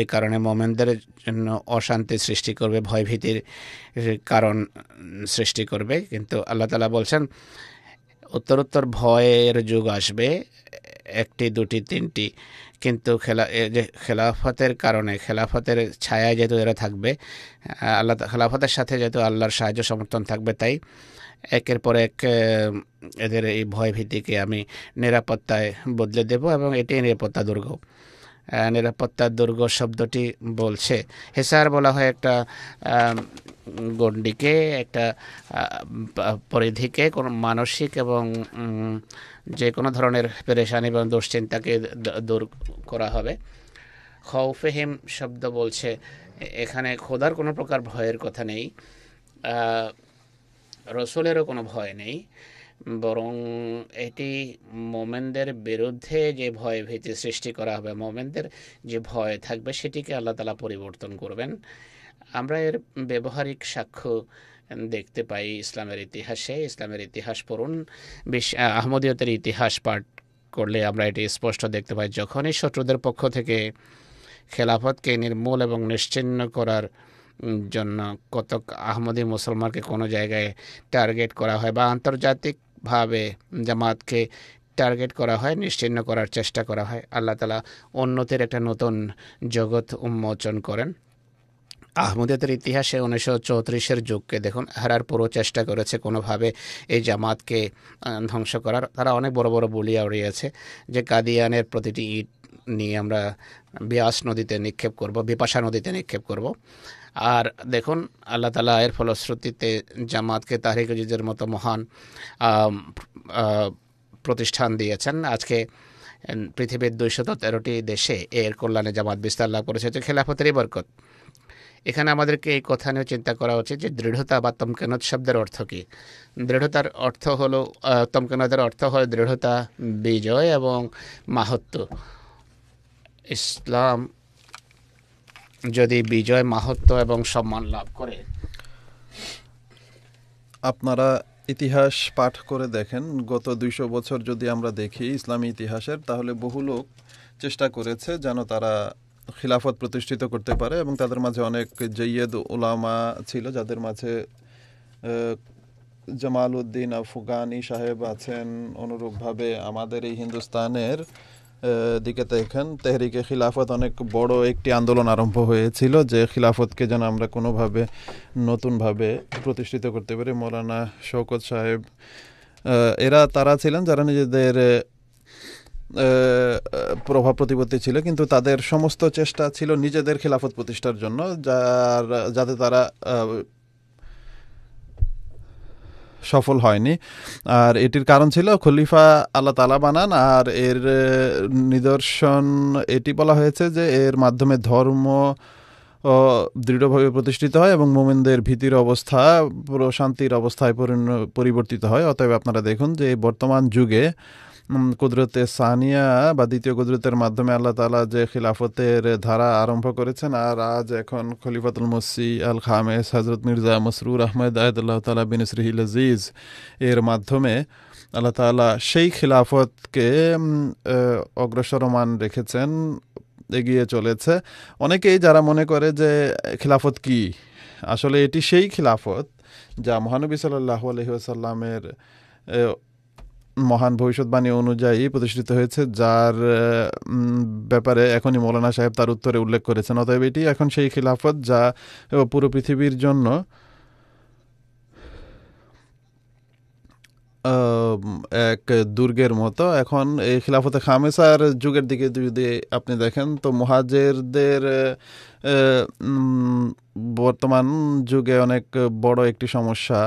এই কারণে মোমেনদের জন্য অশান্তি সৃষ্টি করবে ভয়ভীতির কারণ সৃষ্টি করবে কিন্তু আল্লাহ তালা বলছেন উত্তরোত্তর ভয়ের যুগ আসবে একটি দুটি তিনটি কিন্তু খেলা খেলাফতের কারণে খেলাফতের ছায়া যেহেতু এরা থাকবে আল্লাহ খেলাফতের সাথে যেহেতু আল্লাহর সাহায্য সমর্থন থাকবে তাই একের পর এক এদের এই ভয় ভীতিকে আমি নিরাপত্তায় বদলে দেব এবং এটাই নিরাপত্তা দুর্গ নিরাপত্তার দুর্গ শব্দটি বলছে হেসার বলা হয় একটা গণ্ডিকে একটা পরিধিকে কোনো মানসিক এবং যে কোনো ধরনের পেরেশানি এবং দুশ্চিন্তাকে দূর করা হবে খৌফেহিম শব্দ বলছে এখানে খোদার কোনো প্রকার ভয়ের কথা নেই রসুলেরও কোনো ভয় নেই বরং এটি মোমেনদের বিরুদ্ধে যে ভয় ভীতি সৃষ্টি করা হবে মোমেনদের যে ভয় থাকবে সেটিকে আল্লাহ তালা পরিবর্তন করবেন আমরা এর ব্যবহারিক সাক্ষ্য দেখতে পাই ইসলামের ইতিহাসে ইসলামের ইতিহাস পড়ুন বিশ আহমদীয়তের ইতিহাস পাঠ করলে আমরা এটি স্পষ্ট দেখতে পাই যখনই শত্রুদের পক্ষ থেকে খেলাফতকে নির্মূল এবং নিশ্চিন্ন করার জন্য কতক আহমদী মুসলমানকে কোনো জায়গায় টার্গেট করা হয় বা আন্তর্জাতিক ভাবে জামাতকে টার্গেট করা হয় নিশ্চিন্ন করার চেষ্টা করা হয় আল্লাহ তালা উন্নতির একটা নতুন জগৎ উন্মোচন করেন আহমদিয়াতের ইতিহাসে উনিশশো চৌত্রিশের যুগকে দেখুন হারার পুরো চেষ্টা করেছে কোনোভাবে এই জামাতকে ধ্বংস করার তারা অনেক বড় বড় বলিয়া উড়িয়েছে যে কাদিয়ানের প্রতিটি ইট নিয়ে আমরা ব্যাস নদীতে নিক্ষেপ করব বিপাশা নদীতে নিক্ষেপ করব আর দেখুন আল্লাহ তালা এর ফলশ্রুতিতে জামাতকে তাহরিকুজিদের মতো মহান প্রতিষ্ঠান দিয়েছেন আজকে পৃথিবীর দুইশত তেরোটি দেশে এর কল্যাণে জামাত বিস্তার লাভ করেছে হচ্ছে খেলাফতেরই বরকত এখানে আমাদেরকে এই কথা নিয়ে চিন্তা করা উচিত যে দৃঢ়তা বা তমকেনত শব্দের অর্থ কী দৃঢ়তার অর্থ হলো তমকেনতের অর্থ হয় দৃঢ়তা বিজয় এবং মাহাত্ম ইসলাম যদি বিজয় মাহাত্ম এবং সম্মান লাভ করে আপনারা ইতিহাস পাঠ করে দেখেন গত দুইশো বছর যদি আমরা দেখি ইসলামী ইতিহাসের তাহলে বহু লোক চেষ্টা করেছে যেন তারা খিলাফত প্রতিষ্ঠিত করতে পারে এবং তাদের মাঝে অনেক জৈয়দ ওলামা ছিল যাদের মাঝে জামাল উদ্দিন আফগানি সাহেব আছেন অনুরূপভাবে আমাদের এই হিন্দুস্তানের দিকে দেখেন তেহরিকে খিলাফত অনেক বড় একটি আন্দোলন আরম্ভ হয়েছিল যে খিলাফতকে যেন আমরা কোনোভাবে নতুনভাবে প্রতিষ্ঠিত করতে পারি মৌলানা শওকত সাহেব এরা তারা ছিলেন যারা নিজেদের প্রভাব প্রতিপত্তি ছিল কিন্তু তাদের সমস্ত চেষ্টা ছিল নিজেদের খিলাফত প্রতিষ্ঠার জন্য যার যাতে তারা সফল হয়নি আর এটির কারণ ছিল খলিফা আল্লাহ তালা বানান আর এর নিদর্শন এটি বলা হয়েছে যে এর মাধ্যমে ধর্ম দৃঢ়ভাবে প্রতিষ্ঠিত হয় এবং মোমেনদের ভীতির অবস্থা প্রশান্তির অবস্থায় পরিবর্তিত হয় অতএব আপনারা দেখুন যে বর্তমান যুগে কুদরতে সানিয়া বা দ্বিতীয় কুদরতের মাধ্যমে আল্লাহ তালা যে খিলাফতের ধারা আরম্ভ করেছেন আর আজ এখন খলিফাতুল মসি আল খামেস হজরত মির্জা মসরুর আহমেদ আয়দুল্লাহ তালা বিন সরিহিল আজিজ এর মাধ্যমে আল্লাহ তালা সেই খিলাফতকে অগ্রসরমান রেখেছেন এগিয়ে চলেছে অনেকেই যারা মনে করে যে খিলাফত কি আসলে এটি সেই খিলাফত যা মহানবী সাল্লাহ আলহিহাসাল্লামের মহান ভবিষ্যৎবাণী অনুযায়ী প্রতিষ্ঠিত হয়েছে যার ব্যাপারে এখনই মৌলানা সাহেব তার উত্তরে উল্লেখ করেছেন অতএব এটি এখন সেই খিলাফত যা পুরো পৃথিবীর জন্য এক দুর্গের মতো এখন এই খিলাফতে খামেসার যুগের দিকে যদি আপনি দেখেন তো মহাজেরদের বর্তমান যুগে অনেক বড় একটি সমস্যা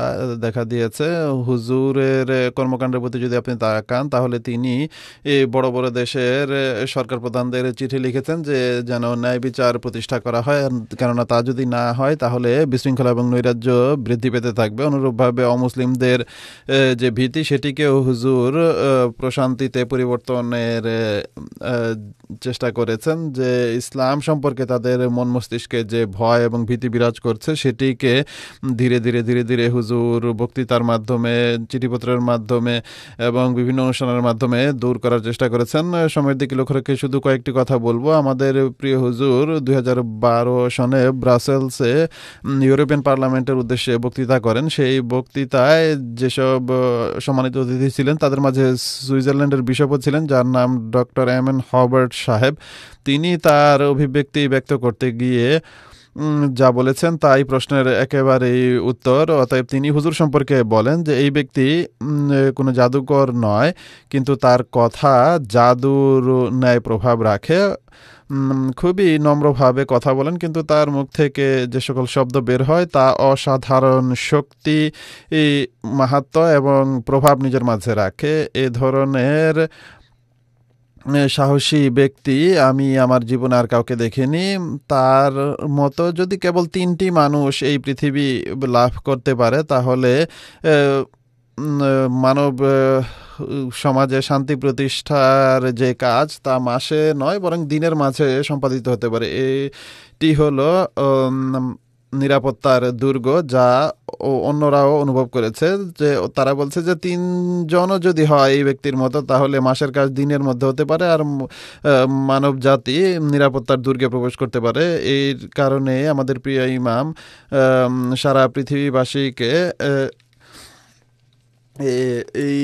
দেখা দিয়েছে হুজুরের কর্মকাণ্ডের প্রতি যদি আপনি তাকান তাহলে তিনি বড় বড় দেশের সরকার প্রধানদের চিঠি লিখেছেন যে যেন ন্যায় বিচার প্রতিষ্ঠা করা হয় কেননা তা যদি না হয় তাহলে বিশৃঙ্খলা এবং নৈরাজ্য বৃদ্ধি পেতে থাকবে অনুরূপভাবে অমুসলিমদের যে ভীতি সেটিকেও হুজুর প্রশান্তিতে পরিবর্তনের চেষ্টা করেছেন যে ইসলাম সম্পর্কে তাদের মন মন মস্তিষ্কে যে ভয় এবং ভীতি বিরাজ করছে সেটিকে ধীরে ধীরে ধীরে ধীরে হুজুর বক্তৃতার মাধ্যমে চিঠিপত্রের মাধ্যমে এবং বিভিন্ন অনুষ্ঠানের মাধ্যমে দূর করার চেষ্টা করেছেন সময়ের দিকে লক্ষ্য রেখে শুধু কয়েকটি কথা বলবো আমাদের প্রিয় হুজুর দুই সনে ব্রাসেলসে ইউরোপিয়ান পার্লামেন্টের উদ্দেশ্যে বক্তৃতা করেন সেই বক্তৃতায় যেসব সম্মানিত অতিথি ছিলেন তাদের মাঝে সুইজারল্যান্ডের বিশপও ছিলেন যার নাম ডক্টর এম এন হবার্ট সাহেব তিনি তার অভিব্যক্তি ব্যক্ত করতে গিয়ে যা বলেছেন তাই প্রশ্নের একেবারেই উত্তর অতএব তিনি হুজুর সম্পর্কে বলেন যে এই ব্যক্তি কোনো জাদুকর নয় কিন্তু তার কথা জাদুর ন্যায় প্রভাব রাখে খুবই নম্রভাবে কথা বলেন কিন্তু তার মুখ থেকে যে সকল শব্দ বের হয় তা অসাধারণ শক্তি মাহাত্ম এবং প্রভাব নিজের মাঝে রাখে এ ধরনের সাহসী ব্যক্তি আমি আমার জীবনে আর কাউকে দেখিনি তার মতো যদি কেবল তিনটি মানুষ এই পৃথিবী লাভ করতে পারে তাহলে মানব সমাজে শান্তি প্রতিষ্ঠার যে কাজ তা মাসে নয় বরং দিনের মাঝে সম্পাদিত হতে পারে এটি হলো নিরাপত্তার দুর্গ যা ও অন্যরাও অনুভব করেছে যে তারা বলছে যে তিনজনও যদি হয় এই ব্যক্তির মতো তাহলে মাসের কাজ দিনের মধ্যে হতে পারে আর মানব জাতি নিরাপত্তার দুর্গে প্রবেশ করতে পারে এর কারণে আমাদের প্রিয় ইমাম সারা পৃথিবীবাসীকে এই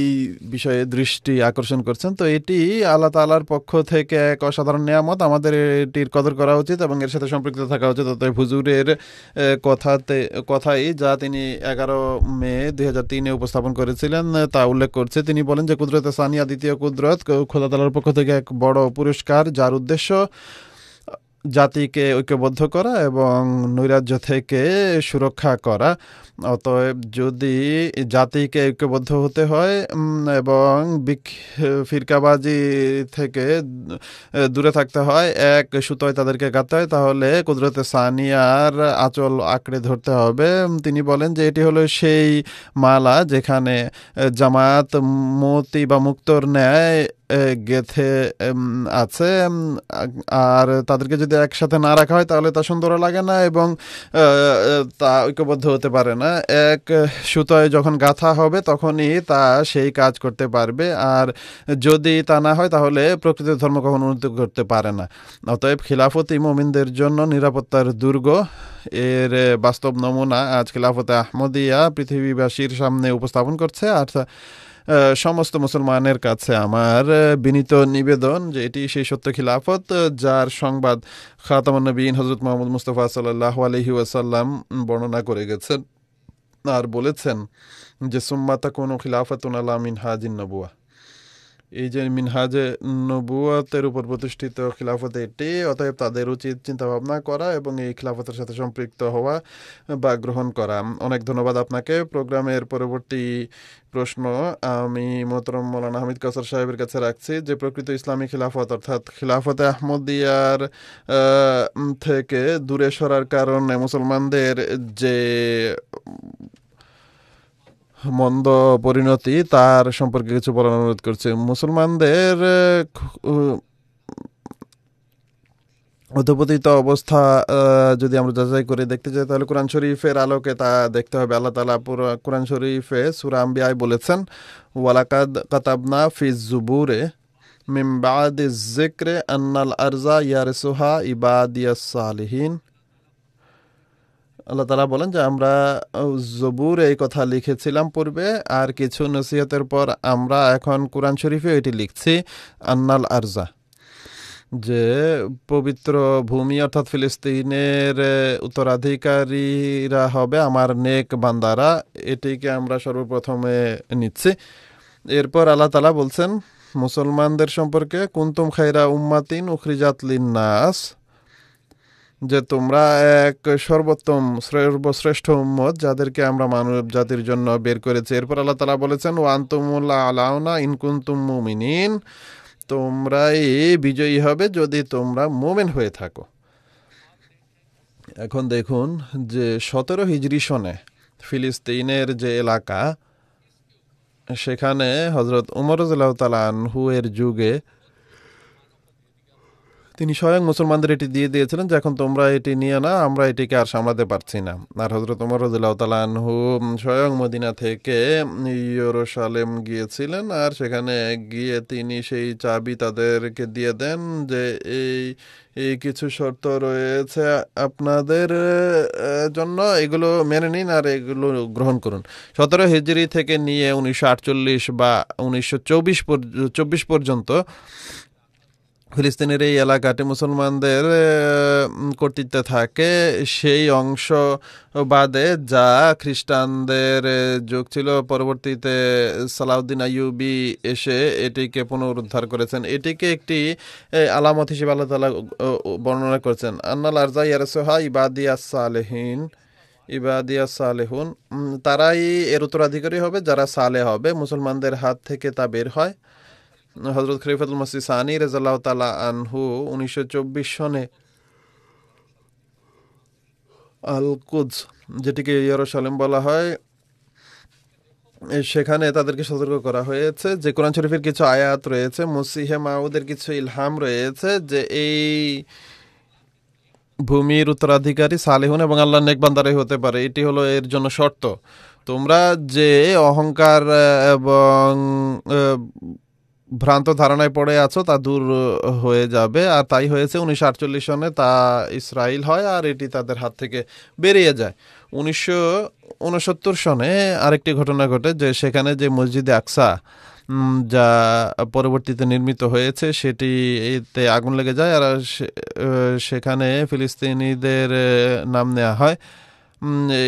বিষয়ে দৃষ্টি আকর্ষণ করছেন তো এটি আল্লাহ তালার পক্ষ থেকে এক অসাধারণ নিয়ামত আমাদের এটির কদর করা উচিত এবং এর সাথে সম্পৃক্ত থাকা উচিত অতএব হুজুরের কথাতে কথাই যা তিনি এগারো মে দুই হাজার তিনে উপস্থাপন করেছিলেন তা উল্লেখ করছে তিনি বলেন যে কুদরতে সানিয়া দ্বিতীয় কুদরত খোদা তালার পক্ষ থেকে এক বড় পুরস্কার যার উদ্দেশ্য জাতিকে ঐক্যবদ্ধ করা এবং নৈরাজ্য থেকে সুরক্ষা করা অতএব যদি জাতিকে ঐক্যবদ্ধ হতে হয় এবং ফিরকাবাজি থেকে দূরে থাকতে হয় এক সুতোয় তাদেরকে গাতে হয় তাহলে কুদরতে সানিয়ার আচল আঁকড়ে ধরতে হবে তিনি বলেন যে এটি হলো সেই মালা যেখানে জামাত মতি বা মুক্তর ন্যায় গেথে আছে আর তাদেরকে যদি একসাথে না রাখা হয় তাহলে তা সুন্দর লাগে না এবং তা ঐক্যবদ্ধ হতে পারে না এক সুতোয় যখন গাথা হবে তখনই তা সেই কাজ করতে পারবে আর যদি তা না হয় তাহলে প্রকৃত ধর্ম কখনো উন্নতি করতে পারে না অতএব খিলাফতি মোমিনদের জন্য নিরাপত্তার দুর্গ এর বাস্তব নমুনা আজ খিলাফতে আহমদিয়া পৃথিবীবাসীর সামনে উপস্থাপন করছে আর সমস্ত মুসলমানের কাছে আমার বিনীত নিবেদন যে এটি সেই সত্য খিলাফত যার সংবাদ খাতামান্নবীন হজরত মোহাম্মদ মুস্তফা সাল্লাহ আলহি আসাল্লাম বর্ণনা করে গেছেন আর বলেছেন যে সুম্মাতা কোনো খিলাফত আলামিন হাজিন নবুয়া এই যে মিনহাজে নবুয়াতের উপর প্রতিষ্ঠিত খিলাফত এটি অতএব তাদের উচিত চিন্তাভাবনা করা এবং এই খিলাফতের সাথে সম্পৃক্ত হওয়া বা গ্রহণ করা অনেক ধন্যবাদ আপনাকে প্রোগ্রামের পরবর্তী প্রশ্ন আমি মোহতরম মৌলানা হামিদ কাসার সাহেবের কাছে রাখছি যে প্রকৃত ইসলামী খিলাফত অর্থাৎ খিলাফতে আহমদিয়ার থেকে দূরে সরার কারণে মুসলমানদের যে মন্দ পরিণতি তার সম্পর্কে কিছু বলার অনুরোধ করছে মুসলমানদের অধপতিত অবস্থা যদি আমরা যাচাই করে দেখতে চাই তাহলে কোরআন শরীফের আলোকে তা দেখতে হবে আল্লাহ তালা কোরআন শরীফে সুরাম্বিয়ায় বলেছেন ওয়ালাকাদ কাতাবনা ফিজ জুবুরে মিমবাদ জিক্রে আন্নাল আরজা ইয়ারসুহা ইবাদ সালহীন আল্লাহ তালা বলেন যে আমরা জবুর এই কথা লিখেছিলাম পূর্বে আর কিছু নসিহতের পর আমরা এখন কোরআন শরীফে এটি লিখছি আন্নাল আরজা যে পবিত্র ভূমি অর্থাৎ ফিলিস্তিনের উত্তরাধিকারীরা হবে আমার নেক বান্দারা এটিকে আমরা সর্বপ্রথমে নিচ্ছি এরপর আল্লাহ তালা বলছেন মুসলমানদের সম্পর্কে কুন্তুম খাইরা উম্মাতিন উখরিজাত লিন নাস যে তোমরা এক সর্বোত্তম সর্বশ্রেষ্ঠ উম্মত যাদেরকে আমরা মানব জাতির জন্য বের করেছি এরপর আল্লাহ তালা বলেছেন ওয়ান্তুমুল্লা আলাউনা ইনকুন মুমিনিন তোমরাই বিজয়ী হবে যদি তোমরা মোমেন হয়ে থাকো এখন দেখুন যে সতেরো হিজরি সনে ফিলিস্তিনের যে এলাকা সেখানে হজরত উমর তালা আনহু এর যুগে তিনি স্বয়ং মুসলমানদের এটি দিয়ে দিয়েছিলেন যে এখন তোমরা এটি নিয়ে না আমরা এটিকে আর সামলাতে পারছি না আর হজরত তোমার রদুল্লাহ তালাহু স্বয়ং মদিনা থেকে ইয়েরুসালেম গিয়েছিলেন আর সেখানে গিয়ে তিনি সেই চাবি তাদেরকে দিয়ে দেন যে এই এই কিছু শর্ত রয়েছে আপনাদের জন্য এগুলো মেনে নিন আর এগুলো গ্রহণ করুন সতেরো হিজড়ি থেকে নিয়ে উনিশশো বা উনিশশো চব্বিশ পর্যন্ত ফিলিস্তিনের এই এলাকাটি মুসলমানদের কর্তৃত্বে থাকে সেই অংশ বাদে যা খ্রিস্টানদের যুগ ছিল পরবর্তীতে সালাউদ্দিন আইউবি এসে এটিকে পুনরুদ্ধার করেছেন এটিকে একটি আলামত হিসেবে আল্লাহ তালা বর্ণনা করেছেন আন্না আরজা ইয়ারসোহা ইবাদি সালেহীন ইবাদিয়া সালেহুন তারাই এর উত্তরাধিকারী হবে যারা সালে হবে মুসলমানদের হাত থেকে তা বের হয় হজরত খলিফাতুল মাসি সানি রেজাল্লাহ তালা আনহু উনিশশো সনে আল কুজ যেটিকে সালেম বলা হয় সেখানে তাদেরকে সতর্ক করা হয়েছে যে কোরআন শরীফের কিছু আয়াত রয়েছে মুসিহে মাউদের কিছু ইলহাম রয়েছে যে এই ভূমির উত্তরাধিকারী সালেহুন এবং আল্লাহ নেকবান্দারে হতে পারে এটি হলো এর জন্য শর্ত তোমরা যে অহংকার এবং ভ্রান্ত ধারণায় পড়ে আছো তা দূর হয়ে যাবে আর তাই হয়েছে উনিশশো আটচল্লিশ সনে তা ইসরায়েল হয় আর এটি তাদের হাত থেকে বেরিয়ে যায় উনিশশো উনসত্তর সনে আরেকটি ঘটনা ঘটে যে সেখানে যে মসজিদে আকসা যা পরবর্তীতে নির্মিত হয়েছে সেটি এতে আগুন লেগে যায় আর সেখানে ফিলিস্তিনিদের নাম নেওয়া হয়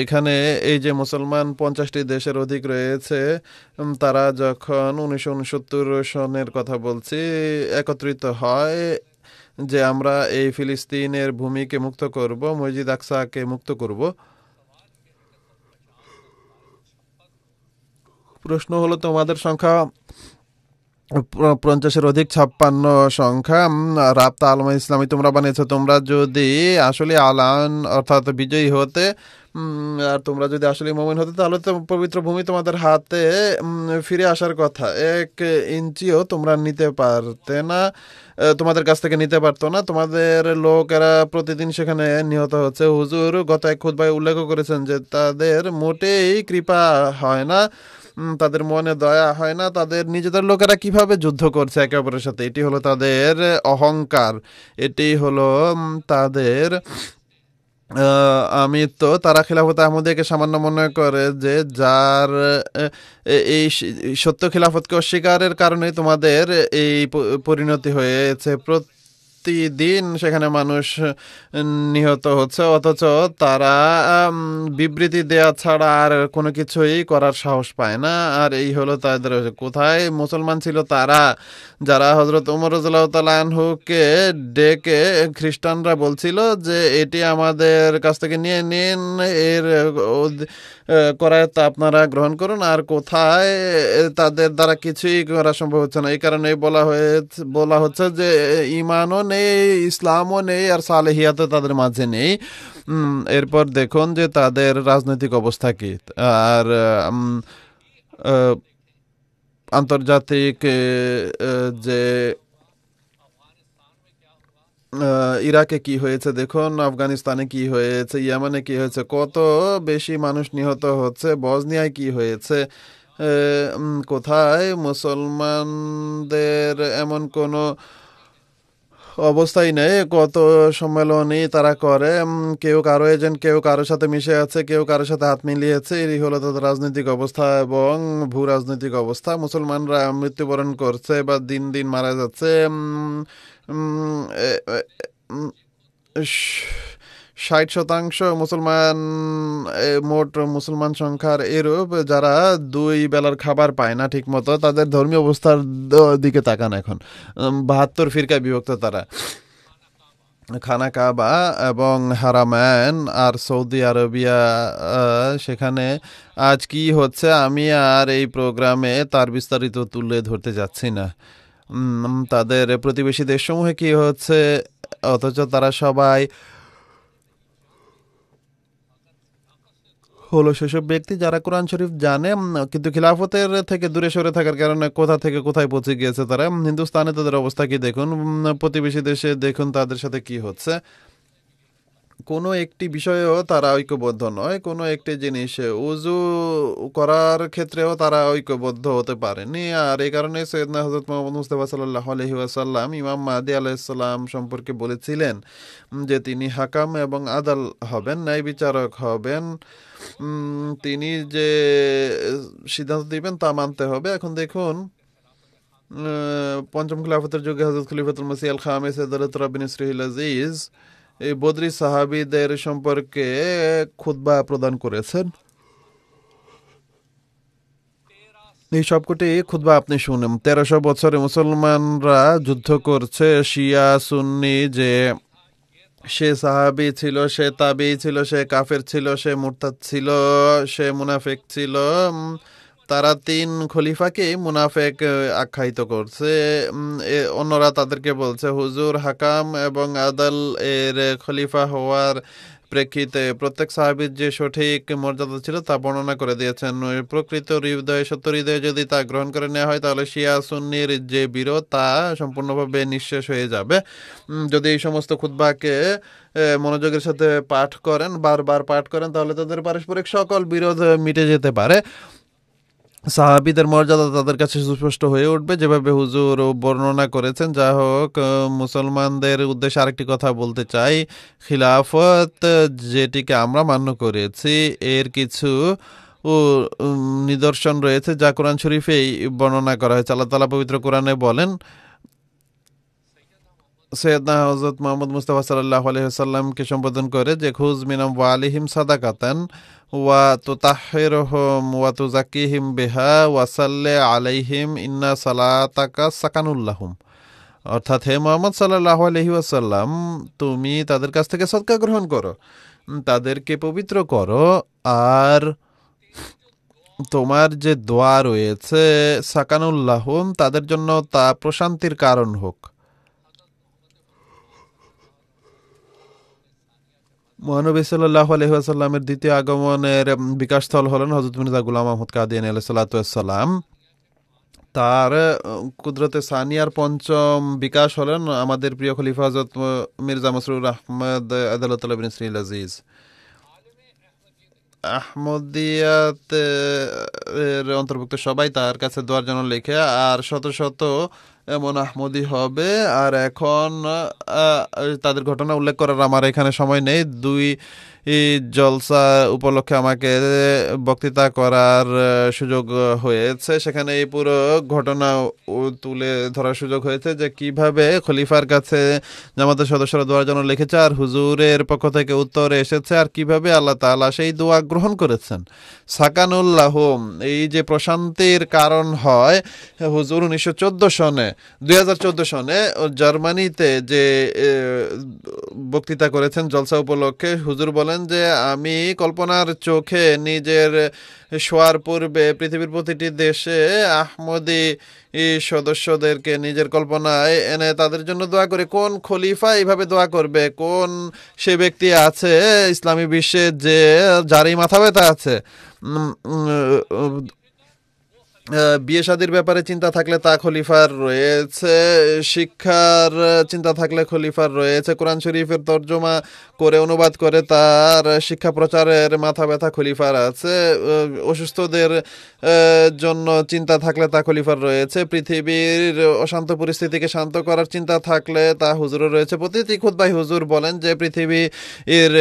এখানে এই যে মুসলমান পঞ্চাশটি দেশের অধিক রয়েছে তারা যখন উনিশশো উনসত্তর সনের কথা বলছি একত্রিত হয় যে আমরা এই ফিলিস্তিনের ভূমিকে মুক্ত করব মসজিদ আকসাকে মুক্ত করব প্রশ্ন হলো তোমাদের সংখ্যা পঞ্চাশের অধিক ছাপ্পান্ন সংখ্যা রাপ্তা আলম ইসলামী তোমরা বানিয়েছ তোমরা যদি আসলে আলান অর্থাৎ বিজয়ী হতে আর তোমরা যদি আসলে মোমেন হতে তাহলে তো পবিত্র ভূমি তোমাদের হাতে ফিরে আসার কথা এক ইঞ্চিও তোমরা নিতে পারতে না তোমাদের কাছ থেকে নিতে পারতো না তোমাদের লোকেরা প্রতিদিন সেখানে নিহত হচ্ছে হুজুর গত এক খুদ্ উল্লেখ করেছেন যে তাদের মোটেই কৃপা হয় না তাদের মনে দয়া হয় না তাদের নিজেদের লোকেরা কিভাবে যুদ্ধ করছে একে অপরের সাথে এটি হলো তাদের অহংকার এটি হলো তাদের আমি তো তারা খিলাফত আহমদিয়াকে সামান্য মনে করে যে যার এই সত্য খিলাফতকে অস্বীকারের কারণে তোমাদের এই পরিণতি হয়েছে প্রতিদিন সেখানে মানুষ নিহত হচ্ছে অথচ তারা বিবৃতি দেওয়া ছাড়া আর কোনো কিছুই করার সাহস পায় না আর এই হলো তাদের কোথায় মুসলমান ছিল তারা যারা হজরত উমরজুল্লাহকে ডেকে খ্রিস্টানরা বলছিল যে এটি আমাদের কাছ থেকে নিয়ে নিন এর করায়ত্ত আপনারা গ্রহণ করুন আর কোথায় তাদের দ্বারা কিছুই করা সম্ভব হচ্ছে না এই কারণে বলা হয়ে বলা হচ্ছে যে ইমানও নেই ইসলামও নেই আর সালেহিয়া তো তাদের মাঝে নেই এরপর দেখুন যে তাদের রাজনৈতিক অবস্থা কি আর আন্তর্জাতিক যে ইরাকে কি হয়েছে দেখুন আফগানিস্তানে কি হয়েছে ইয়ামানে কি হয়েছে কত বেশি মানুষ নিহত হচ্ছে বজনিয়ায় কি হয়েছে কোথায় মুসলমানদের এমন কোনো অবস্থাই নেই কত সম্মেলনই তারা করে কেউ কারো এজেন্ট কেউ কারোর সাথে মিশে আছে কেউ কারোর সাথে হাত মিলিয়েছে এরই হলো তাদের রাজনৈতিক অবস্থা এবং ভূ রাজনৈতিক অবস্থা মুসলমানরা মৃত্যুবরণ করছে বা দিন দিন মারা যাচ্ছে ষাট শতাংশ মুসলমান মোট মুসলমান সংখ্যার এরূপ যারা দুই বেলার খাবার পায় না ঠিক মতো তাদের ধর্মীয় অবস্থার দিকে তাকান এখন বাহাত্তর ফিরকা বিভক্ত তারা খানা কাবা এবং হারামায়ন আর সৌদি আরবিয়া সেখানে আজ কি হচ্ছে আমি আর এই প্রোগ্রামে তার বিস্তারিত তুলে ধরতে যাচ্ছি না তাদের প্রতিবেশী সমূহে কি হচ্ছে অথচ তারা সবাই হলো সেসব ব্যক্তি যারা কোরআন শরীফ জানে কিন্তু খিলাফতের থেকে দূরে সরে থাকার কারণে কোথা থেকে কোথায় পৌঁছে গিয়েছে তারা হিন্দুস্তানে তাদের অবস্থা কি দেখুন প্রতিবেশী দেশে দেখুন তাদের সাথে কি হচ্ছে কোনো একটি বিষয়েও তারা ঐক্যবদ্ধ নয় কোনো একটি জিনিসে উজু করার ক্ষেত্রেও তারা ঐক্যবদ্ধ হতে পারেনি আর এই কারণে সৈয়দনা হজরত মোহাম্মদ মুস্তফা সাল্লাহ আলহিউসাল্লাম ইমাম মাহাদি আলাইসাল্লাম সম্পর্কে বলেছিলেন যে তিনি হাকাম এবং আদাল হবেন ন্যায় বিচারক হবেন তিনি যে সিদ্ধান্ত দিবেন তা মানতে হবে এখন দেখুন পঞ্চম খিলাফতের যুগে হজরত খলিফতুল মসিয়াল খামেস আদালত রবিন শ্রীল আজিজ এই বদরি সাহাবিদের সম্পর্কে খুদ্া প্রদান করেছেন এই সবকটি খুদবা আপনি শুনেন তেরোশো বছরে মুসলমানরা যুদ্ধ করছে শিয়া সুন্নি যে সে সাহাবি ছিল সে তাবি ছিল সে কাফের ছিল সে মুরতাদ ছিল সে মুনাফিক ছিল তারা তিন খলিফাকে মুনাফেক আখ্যায়িত করছে অন্যরা তাদেরকে বলছে হুজুর হাকাম এবং আদাল এর খলিফা হওয়ার প্রেক্ষিতে প্রত্যেক সাহাবির যে সঠিক মর্যাদা ছিল তা বর্ণনা করে দিয়েছেন প্রকৃত হৃদয় সত্য হৃদয়ে যদি তা গ্রহণ করে নেওয়া হয় তাহলে শিয়া সুন্নির যে বিরোধ তা সম্পূর্ণভাবে নিঃশেষ হয়ে যাবে যদি এই সমস্ত খুদ্বাকে মনোযোগের সাথে পাঠ করেন বারবার পাঠ করেন তাহলে তাদের পারস্পরিক সকল বিরোধ মিটে যেতে পারে সাহাবিদের মর্যাদা তাদের কাছে সুস্পষ্ট হয়ে উঠবে যেভাবে হুজুর বর্ণনা করেছেন যা হোক মুসলমানদের উদ্দেশ্যে আরেকটি কথা বলতে চাই খিলাফত যেটিকে আমরা মান্য করেছি এর কিছু ও নিদর্শন রয়েছে যা কোরআন শরীফেই বর্ণনা করা হয়েছে আল্লাহ তালা পবিত্র কোরআনে বলেন সৈয়দনা হজরত মোহাম্মদ মুস্তফা সাল্লাহ আলহিহাল্লামকে সম্বোধন করে যে খুজ মিনাম সাদা কাতান ওয়া তো তাহের হোম ওয়া তো জাকিহিম বেহা সাল্লে আলাইহিম ইন্না সালাতাকা সাকানুল্লাহম অর্থাৎ হে মোহাম্মদ সাল্লাহ আলহি ওয়াসাল্লাম তুমি তাদের কাছ থেকে সৎকা গ্রহণ করো তাদেরকে পবিত্র করো আর তোমার যে দোয়া রয়েছে সাকানুল্লাহম তাদের জন্য তা প্রশান্তির কারণ হোক মহানবী সাল্লাহ আলহিহাস্লামের দ্বিতীয় আগমনের বিকাশস্থল হলেন হজরত মির্জা গুলাম আহমদ কাদিন আলসালাতাম তার কুদরতে সানিয়ার পঞ্চম বিকাশ হলেন আমাদের প্রিয় খলিফা হজরত মির্জা মসরুর আহমদ আদালত বিন সিল আজিজ আহমদিয়াতের অন্তর্ভুক্ত সবাই তার কাছে দোয়ার জন্য লেখে আর শত শত এমন আহমদি হবে আর এখন তাদের ঘটনা উল্লেখ করার আমার এখানে সময় নেই দুই জলসা উপলক্ষে আমাকে বক্তৃতা করার সুযোগ হয়েছে সেখানে এই পুরো ঘটনা তুলে ধরার সুযোগ হয়েছে যে কিভাবে খলিফার কাছে জামাতের সদস্যরা দোয়ার জন্য লিখেছে আর হুজুরের পক্ষ থেকে উত্তর এসেছে আর কিভাবে আল্লাহ তালা সেই দোয়া গ্রহণ করেছেন সাকানুল্লাহ এই যে প্রশান্তির কারণ হয় হুজুর উনিশশো চোদ্দো সনে দুই সনে জার্মানিতে যে বক্তৃতা করেছেন জলসা উপলক্ষে হুজুর বলেন বলেন যে আমি কল্পনার চোখে নিজের শোয়ার পূর্বে পৃথিবীর প্রতিটি দেশে আহমদি সদস্যদেরকে নিজের কল্পনায় এনে তাদের জন্য দোয়া করে কোন খলিফা এইভাবে দোয়া করবে কোন সে ব্যক্তি আছে ইসলামী বিশ্বে যে যারই মাথা ব্যথা আছে বিয়ে শাদির ব্যাপারে চিন্তা থাকলে তা খলিফার রয়েছে শিক্ষার চিন্তা থাকলে খলিফার রয়েছে কোরআন শরীফের তর্জমা করে অনুবাদ করে তার শিক্ষা প্রচারের মাথা ব্যথা খলিফার আছে অসুস্থদের জন্য চিন্তা থাকলে তা খলিফার রয়েছে পৃথিবীর অশান্ত পরিস্থিতিকে শান্ত করার চিন্তা থাকলে তা হুজুরও রয়েছে প্রতিটি খুদ্ভাই হুজুর বলেন যে পৃথিবী এর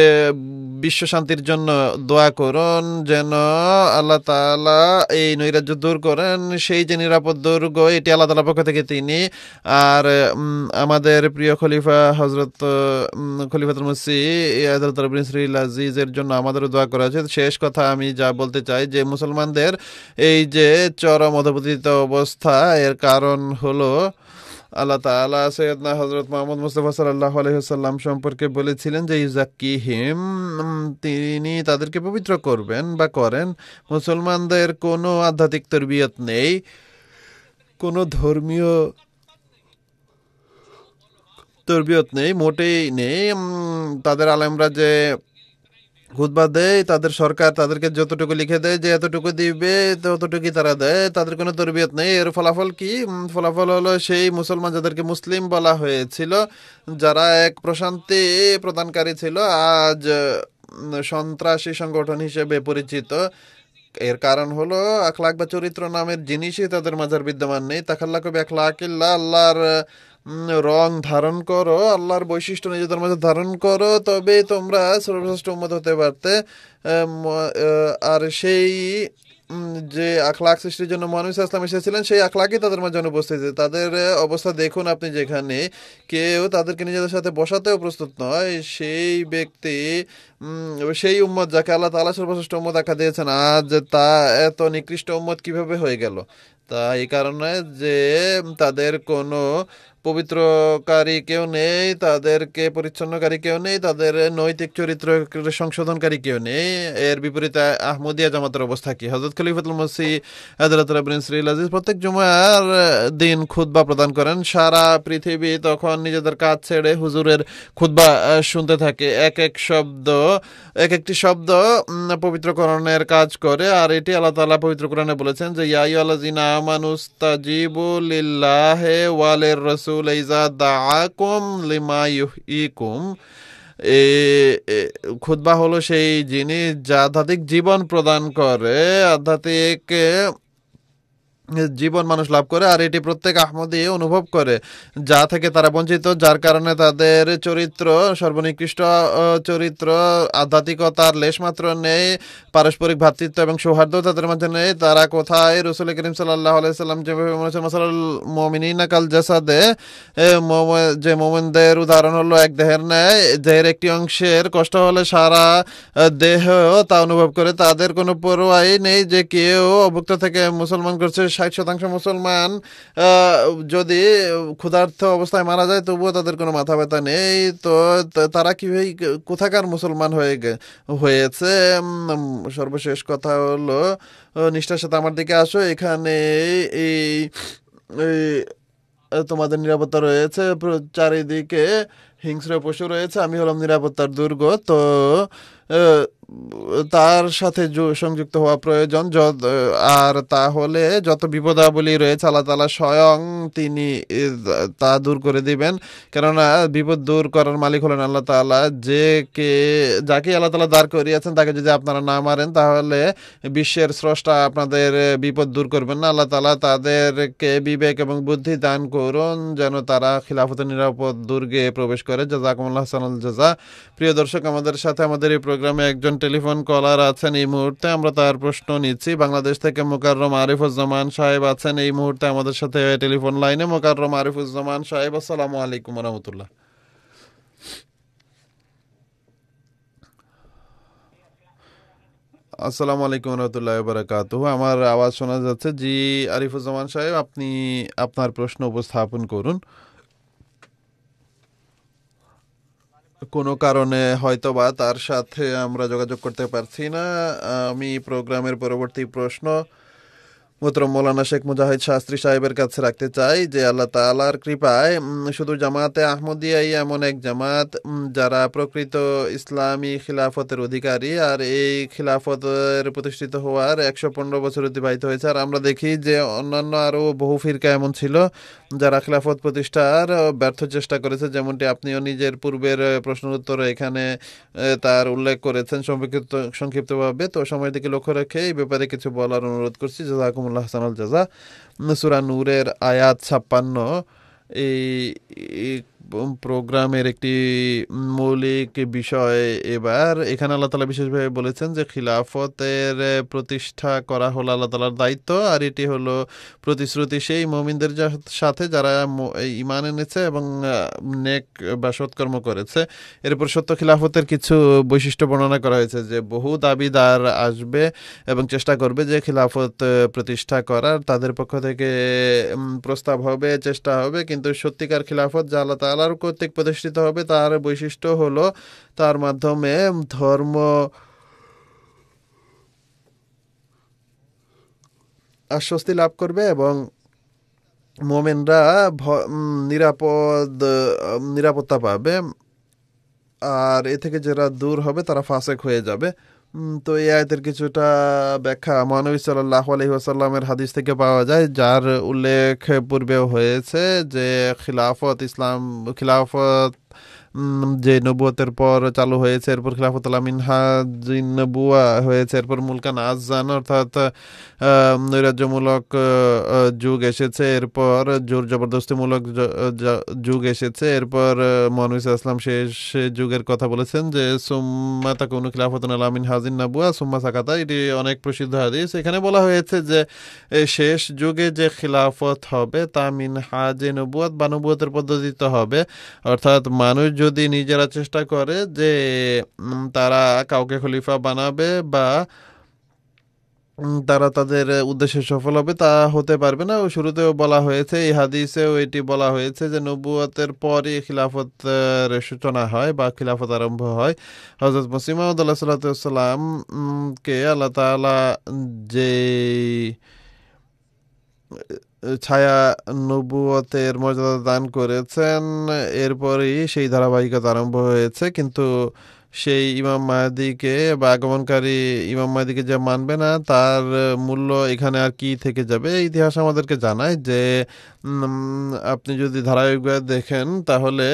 বিশ্ব শান্তির জন্য দোয়া করুন যেন আল্লাহ তালা এই নৈরাজ্য দূর করেন সেই যে নিরাপদ দুর্গ এটি আল্লাহ তালা পক্ষ থেকে তিনি আর আমাদের প্রিয় খলিফা হজরত খলিফাত মুসি হজরত আজিজের জন্য আমাদেরও দোয়া করা হয়েছে শেষ কথা আমি যা বলতে চাই যে মুসলমানদের এই যে চরম অধপতিত অবস্থা এর কারণ হলো আল্লাহ তালা সৈয়দনা হজরত মোহাম্মদ মুস্তফা সাল্লাহ আলহিহাল্লাম সম্পর্কে বলেছিলেন যে ইউজাক্কি হিম তিনি তাদেরকে পবিত্র করবেন বা করেন মুসলমানদের কোনো আধ্যাত্মিক তরবিয়ত নেই কোনো ধর্মীয় তরবিয়ত নেই মোটেই নেই তাদের আলেমরা যে খুদবা দেয় তাদের সরকার তাদেরকে যতটুকু লিখে দেয় যে এতটুকু দিবে ততটুকু তারা দেয় তাদের কোনো তরবিয়ত নেই এর ফলাফল কি ফলাফল হলো সেই মুসলমান যাদেরকে মুসলিম বলা হয়েছিল যারা এক প্রশান্তি প্রদানকারী ছিল আজ সন্ত্রাসী সংগঠন হিসেবে পরিচিত এর কারণ হলো আখলাক বা চরিত্র নামের জিনিসই তাদের মাঝার বিদ্যমান নেই তাখাল্লা কবি আখলাকিল্লা আল্লাহর রং ধারণ করো আল্লাহর বৈশিষ্ট্য নিজেদের মধ্যে ধারণ করো তবে তোমরা সর্বশ্রেষ্ঠ উন্মত হতে পারতে আর সেই যে আখলাক সৃষ্টির জন্য মহানবী ইসলাম এসেছিলেন সেই আখলাকই তাদের মাঝে অনুপস্থিত তাদের অবস্থা দেখুন আপনি যেখানে কেউ তাদেরকে নিজেদের সাথে বসাতেও প্রস্তুত নয় সেই ব্যক্তি সেই উম্মত যাকে আল্লাহ তালা সর্বশ্রেষ্ঠ উম্মত আখ্যা দিয়েছেন আজ তা এত নিকৃষ্ট উম্মত কিভাবে হয়ে গেল তা এই কারণে যে তাদের কোনো পবিত্রকারী কেউ নেই তাদেরকে পরিচ্ছন্নকারী কেউ নেই তাদের নৈতিক চরিত্র সংশোধনকারী কেউ নেই এর বিপরীতে আহমদিয়া জামাতের অবস্থা কি হজরত খলিফাতুল মসি হজরত শ্রীল আজিজ প্রত্যেক জুমার দিন খুদ্া প্রদান করেন সারা পৃথিবী তখন নিজেদের কাজ ছেড়ে হুজুরের খুদ্া শুনতে থাকে এক এক শব্দ এক একটি শব্দ পবিত্রকরণের কাজ করে আর এটি আল্লাহ তালা পবিত্রকরণে বলেছেন যে ইয়াই আল্লাহ জিনা আমানু ইস্তাজিবু লিল্লাহি ওয়া লির-রাসূল ইযা দাআকুম লিমা ইউহইকুম খুদ্া হলো সেই যিনি আধ্যাত্মিক জীবন প্রদান করে আধ্যাত্মিক জীবন মানুষ লাভ করে আর এটি প্রত্যেক আহমদি অনুভব করে যা থেকে তারা বঞ্চিত যার কারণে তাদের চরিত্র সর্বনিকৃষ্ট চরিত্র আধ্যাত্মিকতার লেশমাত্র নেই পারস্পরিক ভ্রাতৃত্ব এবং সৌহার্দ্য তাদের মাঝে নেই তারা কোথায় রসুল করিম সাল্লাহ আলাইসাল্লাম যেভাবে মসাল মমিনা কাল জাসাদে যে মোমেনদের উদাহরণ হলো এক দেহের ন্যায় দেহের একটি অংশের কষ্ট হলে সারা দেহ তা অনুভব করে তাদের কোনো পরোয়াই নেই যে কেউ অভুক্ত থেকে মুসলমান করছে ষাট শতাংশ মুসলমান যদি ক্ষুধার্থ অবস্থায় মারা যায় তবুও তাদের কোনো মাথা ব্যথা নেই তো তারা কীভাবে কোথাকার মুসলমান হয়ে হয়েছে সর্বশেষ কথা হলো নিষ্ঠার সাথে আমার দিকে আসো এখানে এই তোমাদের নিরাপত্তা রয়েছে চারিদিকে হিংস্র পশু রয়েছে আমি হলাম নিরাপত্তার দুর্গ তো তার সাথে সংযুক্ত হওয়া প্রয়োজন আর তাহলে যত বিপদাবলী রয়েছে আল্লাহ তালা স্বয়ং তিনি তা দূর করে দিবেন কেননা বিপদ দূর করার মালিক হলেন আল্লাহ তালা যে কে যাকে আল্লাহ তালা দাঁড় করিয়েছেন তাকে যদি আপনারা না মারেন তাহলে বিশ্বের স্রষ্টা আপনাদের বিপদ দূর করবেন না আল্লাহ তালা তাদেরকে বিবেক এবং বুদ্ধি দান করুন যেন তারা খিলাফত নিরাপদ দুর্গে প্রবেশ করে জাজাকুমুল্লাহ সানুল জাজা প্রিয় দর্শক আমাদের সাথে আমাদের এই প্রোগ্রামে একজন টেলিফোন কলার আছেন এই মুহূর্তে আমরা তার প্রশ্ন নিচ্ছি বাংলাদেশ থেকে মোকাররম আরিফুজ্জামান সাহেব আছেন এই মুহূর্তে আমাদের সাথে টেলিফোন লাইনে মোকাররম আরিফুজ্জামান সাহেব আসসালামু আলাইকুম রহমতুল্লাহ আসসালামু আলাইকুম রহমতুল্লাহ বারাকাত আমার আওয়াজ শোনা যাচ্ছে জি আরিফুজ্জামান সাহেব আপনি আপনার প্রশ্ন উপস্থাপন করুন কোনো কারণে হয়তো বা তার সাথে আমরা যোগাযোগ করতে পারছি না আমি প্রোগ্রামের পরবর্তী প্রশ্ন মোতরম মৌলানা শেখ মুজাহিদ শাস্ত্রী সাহেবের কাছে রাখতে চাই যে আল্লাহ তালার কৃপায় শুধু জামাতে আহমদিয়াই এমন এক জামাত যারা প্রকৃত ইসলামী খিলাফতের অধিকারী আর এই খিলাফতের প্রতিষ্ঠিত হওয়ার একশো পনেরো বছর অতিবাহিত হয়েছে আর আমরা দেখি যে অন্যান্য আরও বহু ফিরকা এমন ছিল যারা খিলাফত প্রতিষ্ঠার ব্যর্থ চেষ্টা করেছে যেমনটি আপনিও নিজের পূর্বের প্রশ্নের উত্তরে এখানে তার উল্লেখ করেছেন সংক্ষিপ্ত সংক্ষিপ্তভাবে তো সময় দিকে লক্ষ্য রেখে এই ব্যাপারে কিছু বলার অনুরোধ করছি জাজাকুমুল আল্লাহ হাসানুল জাজা সুরা নূরের আয়াত ছাপ্পান্ন এই প্রোগ্রামের একটি মৌলিক বিষয় এবার এখানে আল্লাহ তালা বিশেষভাবে বলেছেন যে খিলাফতের প্রতিষ্ঠা করা হলো আল্লাহ তালার দায়িত্ব আর এটি হলো প্রতিশ্রুতি সেই মমিনদের সাথে যারা ইমান এনেছে এবং নেক বা সৎকর্ম করেছে এরপর সত্য খিলাফতের কিছু বৈশিষ্ট্য বর্ণনা করা হয়েছে যে বহু দাবিদার আসবে এবং চেষ্টা করবে যে খিলাফত প্রতিষ্ঠা করার তাদের পক্ষ থেকে প্রস্তাব হবে চেষ্টা হবে কিন্তু সত্যিকার খিলাফত যা আল্লাহ তালা আল্লাহর কর্তৃক প্রতিষ্ঠিত হবে তার বৈশিষ্ট্য হল তার মাধ্যমে ধর্ম আশ্বস্তি লাভ করবে এবং মোমেনরা নিরাপদ নিরাপত্তা পাবে আর এ থেকে যারা দূর হবে তারা ফাঁসেক হয়ে যাবে তো এই আয়তের কিছুটা ব্যাখ্যা মহানবী সাল্লাহ আলহিহাসাল্লামের হাদিস থেকে পাওয়া যায় যার উল্লেখ পূর্বেও হয়েছে যে খিলাফত ইসলাম খিলাফত যে নবুয়াতের পর চালু হয়েছে এরপর খিলাফত আমিন হাজিন নবুয়া হয়েছে এরপর মুলকান আজান অর্থাৎ নৈরাজ্যমূলক যুগ এসেছে এরপর জোর জবরদস্তিমূলক যুগ এসেছে এরপর মনুস আসলাম শেষ যুগের কথা বলেছেন যে সুম্মা তাকুনু খিলাফতুল আমিন হাজিন নবুয়া সুম্মা সাকাতা এটি অনেক প্রসিদ্ধ হাদিস এখানে বলা হয়েছে যে শেষ যুগে যে খিলাফত হবে তা মিন হাজে নবুয়াত বা নবুয়াতের পদ্ধতিতে হবে অর্থাৎ মানুষ যদি নিজেরা চেষ্টা করে যে তারা কাউকে খলিফা বানাবে বা তারা তাদের উদ্দেশ্যে সফল হবে তা হতে পারবে না শুরুতেও বলা হয়েছে এই হাদিসেও এটি বলা হয়েছে যে নবুয়তের পরই খিলাফতের সূচনা হয় বা খিলাফত আরম্ভ হয় হজরত মুসিমাউদ সাল্লাতামকে আল্লাহ তালা যে ছায়া নবুয়তের মর্যাদা দান করেছেন এরপরই সেই ধারাবাহিকতা আরম্ভ হয়েছে কিন্তু সেই ইমাম মাহাদিকে বা আগমনকারী ইমাম মাহাদিকে যে মানবে না তার মূল্য এখানে আর কি থেকে যাবে ইতিহাস আমাদেরকে জানায় যে আপনি যদি ধারাবাহিকভাবে দেখেন তাহলে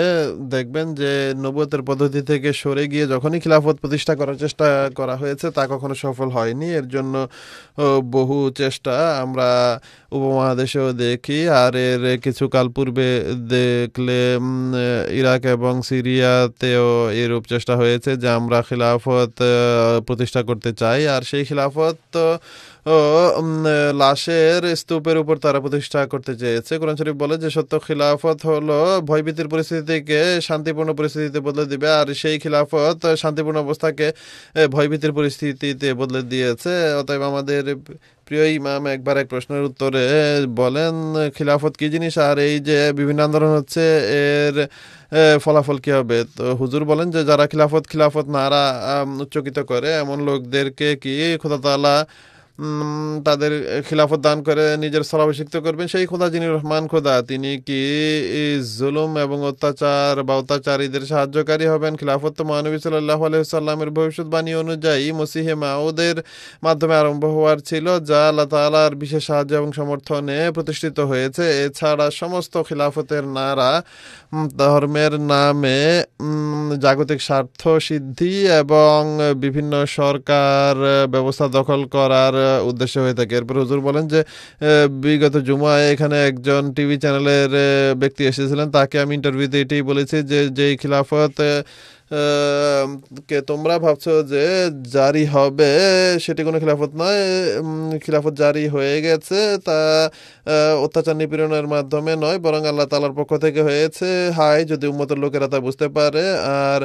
দেখবেন যে নবতের পদ্ধতি থেকে সরে গিয়ে যখনই খিলাফত প্রতিষ্ঠা করার চেষ্টা করা হয়েছে তা কখনো সফল হয়নি এর জন্য বহু চেষ্টা আমরা উপমহাদেশেও দেখি আর এর কিছু কাল পূর্বে দেখলে ইরাক এবং সিরিয়াতেও এরূপ চেষ্টা হয়েছে গেছে যে আমরা খিলাফত প্রতিষ্ঠা করতে চাই আর সেই খিলাফত লাশের স্তূপের উপর তারা প্রতিষ্ঠা করতে চেয়েছে কোরআন শরীফ বলে যে সত্য খিলাফত হলো ভয়ভীতির পরিস্থিতিকে শান্তিপূর্ণ পরিস্থিতিতে বদলে দিবে আর সেই খিলাফত শান্তিপূর্ণ অবস্থাকে ভয়ভীতির পরিস্থিতিতে বদলে দিয়েছে অতএব আমাদের প্রিয় ইমাম একবার এক প্রশ্নের উত্তরে বলেন খিলাফত কি জিনিস আর এই যে বিভিন্ন আন্দোলন হচ্ছে এর ফলাফল কি হবে তো হুজুর বলেন যে যারা খিলাফত খিলাফত নারা উচ্চকিত করে এমন লোকদেরকে কি খোদা তালা তাদের খিলাফত দান করে নিজের সরাভিষিক্ত করবেন সেই খোদা যিনি রহমান খোদা তিনি কি জুলুম এবং অত্যাচার বা অত্যাচারীদের সাহায্যকারী হবেন খিলাফত তো মহানবী সাল্লাহ আলহিসাল্লামের ভবিষ্যৎবাণী অনুযায়ী মুসিহে মাউদের মাধ্যমে আরম্ভ হওয়ার ছিল যা আল্লাহ তালার বিশেষ সাহায্য এবং সমর্থনে প্রতিষ্ঠিত হয়েছে এছাড়া সমস্ত খিলাফতের নারা ধর্মের নামে জাগতিক স্বার্থ সিদ্ধি এবং বিভিন্ন সরকার ব্যবস্থা দখল করার উদ্দেশ্য হয়ে থাকে এরপর হুজুর বলেন যে বিগত জুমায় এখানে একজন টিভি চ্যানেলের ব্যক্তি এসেছিলেন তাকে আমি ইন্টারভিউতে এটাই বলেছি যে যেই খিলাফত কে তোমরা ভাবছো যে জারি হবে সেটি কোনো খিলাফত নয় খিলাফত জারি হয়ে গেছে তা অত্যাচার নিপীড়নের মাধ্যমে নয় বরং আল্লাহ তালার পক্ষ থেকে হয়েছে হাই যদি উন্মতের লোকেরা তা বুঝতে পারে আর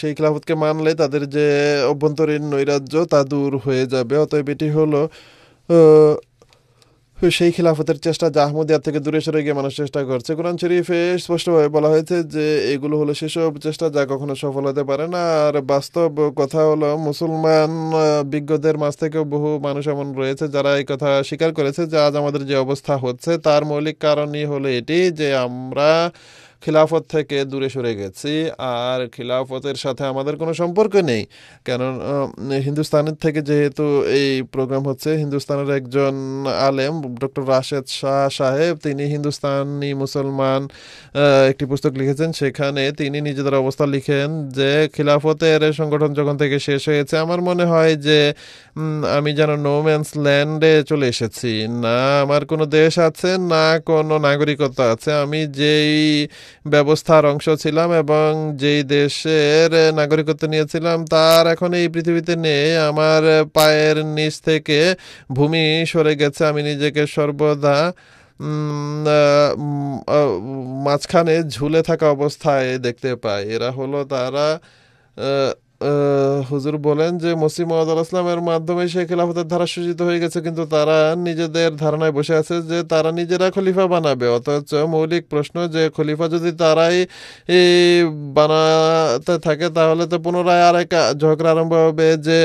সেই খেলাফতকে মানলে তাদের যে অভ্যন্তরীণ নৈরাজ্য তা দূর হয়ে যাবে অতএব এটি হলো সেই খিলাফতের চেষ্টা যা থেকে দূরে সরে গিয়ে মানুষ চেষ্টা করছে কোরআন শরীফে স্পষ্টভাবে বলা হয়েছে যে এগুলো হলো সেসব চেষ্টা যা কখনো সফল হতে পারে না আর বাস্তব কথা হলো মুসলমান বিজ্ঞদের মাঝ থেকেও বহু মানুষ এমন রয়েছে যারা এই কথা স্বীকার করেছে যে আজ আমাদের যে অবস্থা হচ্ছে তার মৌলিক কারণই হলো এটি যে আমরা খিলাফত থেকে দূরে সরে গেছি আর খিলাফতের সাথে আমাদের কোনো সম্পর্ক নেই কারণ হিন্দুস্তানের থেকে যেহেতু এই প্রোগ্রাম হচ্ছে হিন্দুস্তানের একজন আলেম ডক্টর রাশেদ শাহ সাহেব তিনি হিন্দুস্তানি মুসলমান একটি পুস্তক লিখেছেন সেখানে তিনি নিজেদের অবস্থা লিখেন যে খিলাফতের সংগঠন যখন থেকে শেষ হয়েছে আমার মনে হয় যে আমি যেন নোম্যান্স ল্যান্ডে চলে এসেছি না আমার কোনো দেশ আছে না কোনো নাগরিকতা আছে আমি যেই ব্যবস্থার অংশ ছিলাম এবং যেই দেশের নাগরিকত্ব নিয়েছিলাম তার এখন এই পৃথিবীতে নেই আমার পায়ের নিচ থেকে ভূমি সরে গেছে আমি নিজেকে সর্বদা মাঝখানে ঝুলে থাকা অবস্থায় দেখতে পাই এরা হলো তারা হুজুর বলেন যে মসিম ইসলামের মাধ্যমে সে খেলাফতের ধারা সূচিত হয়ে গেছে কিন্তু তারা নিজেদের ধারণায় বসে আছে যে তারা নিজেরা খলিফা বানাবে অথচ মৌলিক প্রশ্ন যে খলিফা যদি তারাই বানাতে থাকে তাহলে তো পুনরায় আর এক ঝগড়া আরম্ভ হবে যে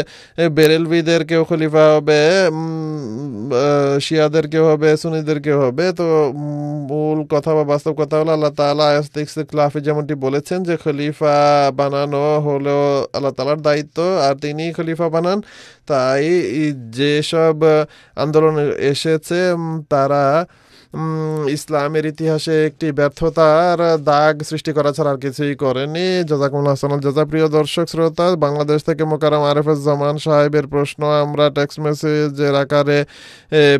বেরেলবিদের কেউ খলিফা হবে শিয়াদের কেউ হবে সুনিদের কেউ হবে তো মূল কথা বা বাস্তব কথা হলো আল্লাহ তালা আয়াস্তিক যেমনটি বলেছেন যে খলিফা বানানো হলো আল্লাহ আল্লাহ তালার দায়িত্ব আর তিনি খলিফা বানান তাই যেসব আন্দোলন এসেছে তারা ইসলামের ইতিহাসে একটি ব্যর্থতার দাগ সৃষ্টি করা ছাড়া আর কিছুই করেনি জাজাকুমুল হাসান জাজা প্রিয় দর্শক শ্রোতা বাংলাদেশ থেকে মোকারম জামান সাহেবের প্রশ্ন আমরা টেক্সট মেসেজের আকারে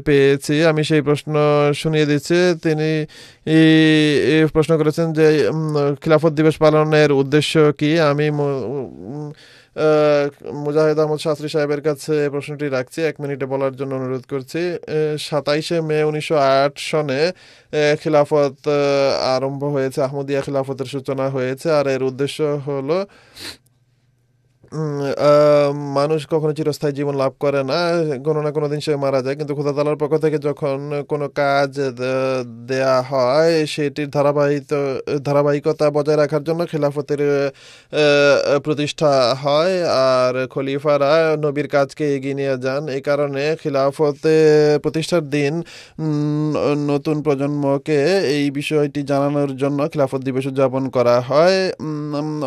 পেয়েছি আমি সেই প্রশ্ন শুনিয়ে দিচ্ছি তিনি প্রশ্ন করেছেন যে খিলাফত দিবস পালনের উদ্দেশ্য কি আমি মুজাহিদ আহমদ শাস্ত্রী সাহেবের কাছে প্রশ্নটি রাখছি এক মিনিটে বলার জন্য অনুরোধ করছি সাতাইশে মে উনিশশো সনে খিলাফত আরম্ভ হয়েছে আহমদিয়া খিলাফতের সূচনা হয়েছে আর এর উদ্দেশ্য হলো মানুষ কখনো চিরস্থায়ী জীবন লাভ করে না কোনো না কোনো দিন সে মারা যায় কিন্তু খোদা তালার পক্ষ থেকে যখন কোনো কাজ দেয়া হয় সেটির ধারাবাহিক ধারাবাহিকতা বজায় রাখার জন্য খেলাফতের প্রতিষ্ঠা হয় আর খলিফারা নবীর কাজকে এগিয়ে নিয়ে যান এই কারণে খিলাফতে প্রতিষ্ঠার দিন নতুন প্রজন্মকে এই বিষয়টি জানানোর জন্য খিলাফত দিবস উদযাপন করা হয়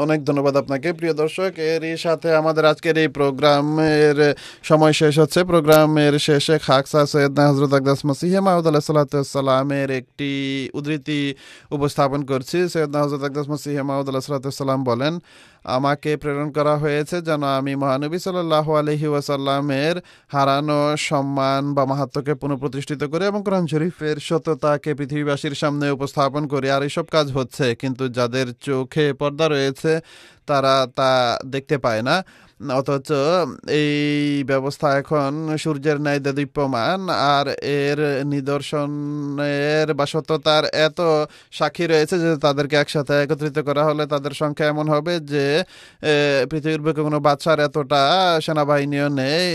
অনেক ধন্যবাদ আপনাকে প্রিয় দর্শক এর সাথে আমাদের আজকের এই প্রোগ্রামের সময় শেষ হচ্ছে প্রোগ্রামের শেষে খাকসা সৈয়দনা হজরত আকদাস মসিহে মাহমুদ আল্লাহ সাল্লাতামের একটি উদ্ধৃতি উপস্থাপন করছি সৈয়দনা হজরত আকদাস মসিহে মাহমুদ আল্লাহ সাল্লাতাম বলেন আমাকে প্রেরণ করা হয়েছে যেন আমি মহানবী সাল্লাহ আলহি ওয়াসাল্লামের হারানো সম্মান বা মাহাত্মকে পুনঃপ্রতিষ্ঠিত করি এবং কোরআন শরীফের সত্যতাকে পৃথিবীবাসীর সামনে উপস্থাপন করি আর এইসব কাজ হচ্ছে কিন্তু যাদের চোখে পর্দা রয়েছে তারা তা দেখতে পায় না অথচ এই ব্যবস্থা এখন সূর্যের ন্যায় দেদীপ্যমান আর এর নিদর্শনের বা সত্যতার এত সাক্ষী রয়েছে যে তাদেরকে একসাথে একত্রিত করা হলে তাদের সংখ্যা এমন হবে যে পৃথিবীর বুকে কোনো বাচ্চার এতটা সেনাবাহিনীও নেই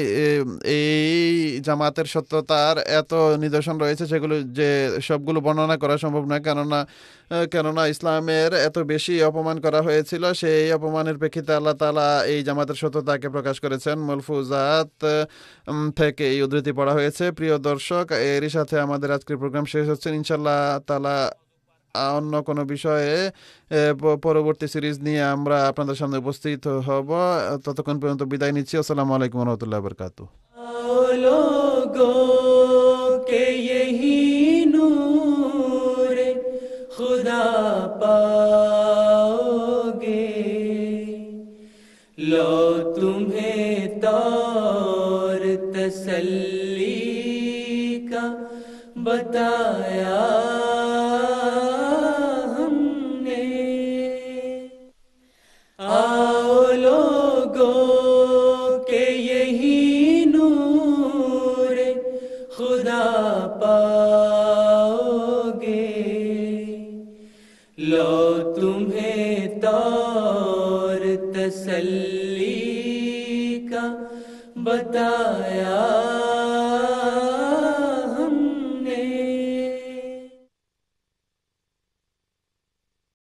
এই জামাতের সত্যতার এত নিদর্শন রয়েছে সেগুলো যে সবগুলো বর্ণনা করা সম্ভব নয় কেননা কেননা ইসলামের এত বেশি অপমান করা হয়েছিল সেই অপমানের প্রেক্ষিতে আল্লাহ তালা এই জামাতের সত্য তাকে প্রকাশ করেছেন মলফুজাত থেকে এই উদ্ধৃতি পড়া হয়েছে প্রিয় দর্শক এরই সাথে আমাদের আজকের প্রোগ্রাম শেষ হচ্ছে ইনশাল্লাহ তালা অন্য কোনো বিষয়ে পরবর্তী সিরিজ নিয়ে আমরা আপনাদের সামনে উপস্থিত হব ততক্ষণ পর্যন্ত বিদায় নিচ্ছি আসসালামু আলাইকুম রহমতুল্লাহ বরকাত খুদা পা تمہیں طور تسلی کا بتایا da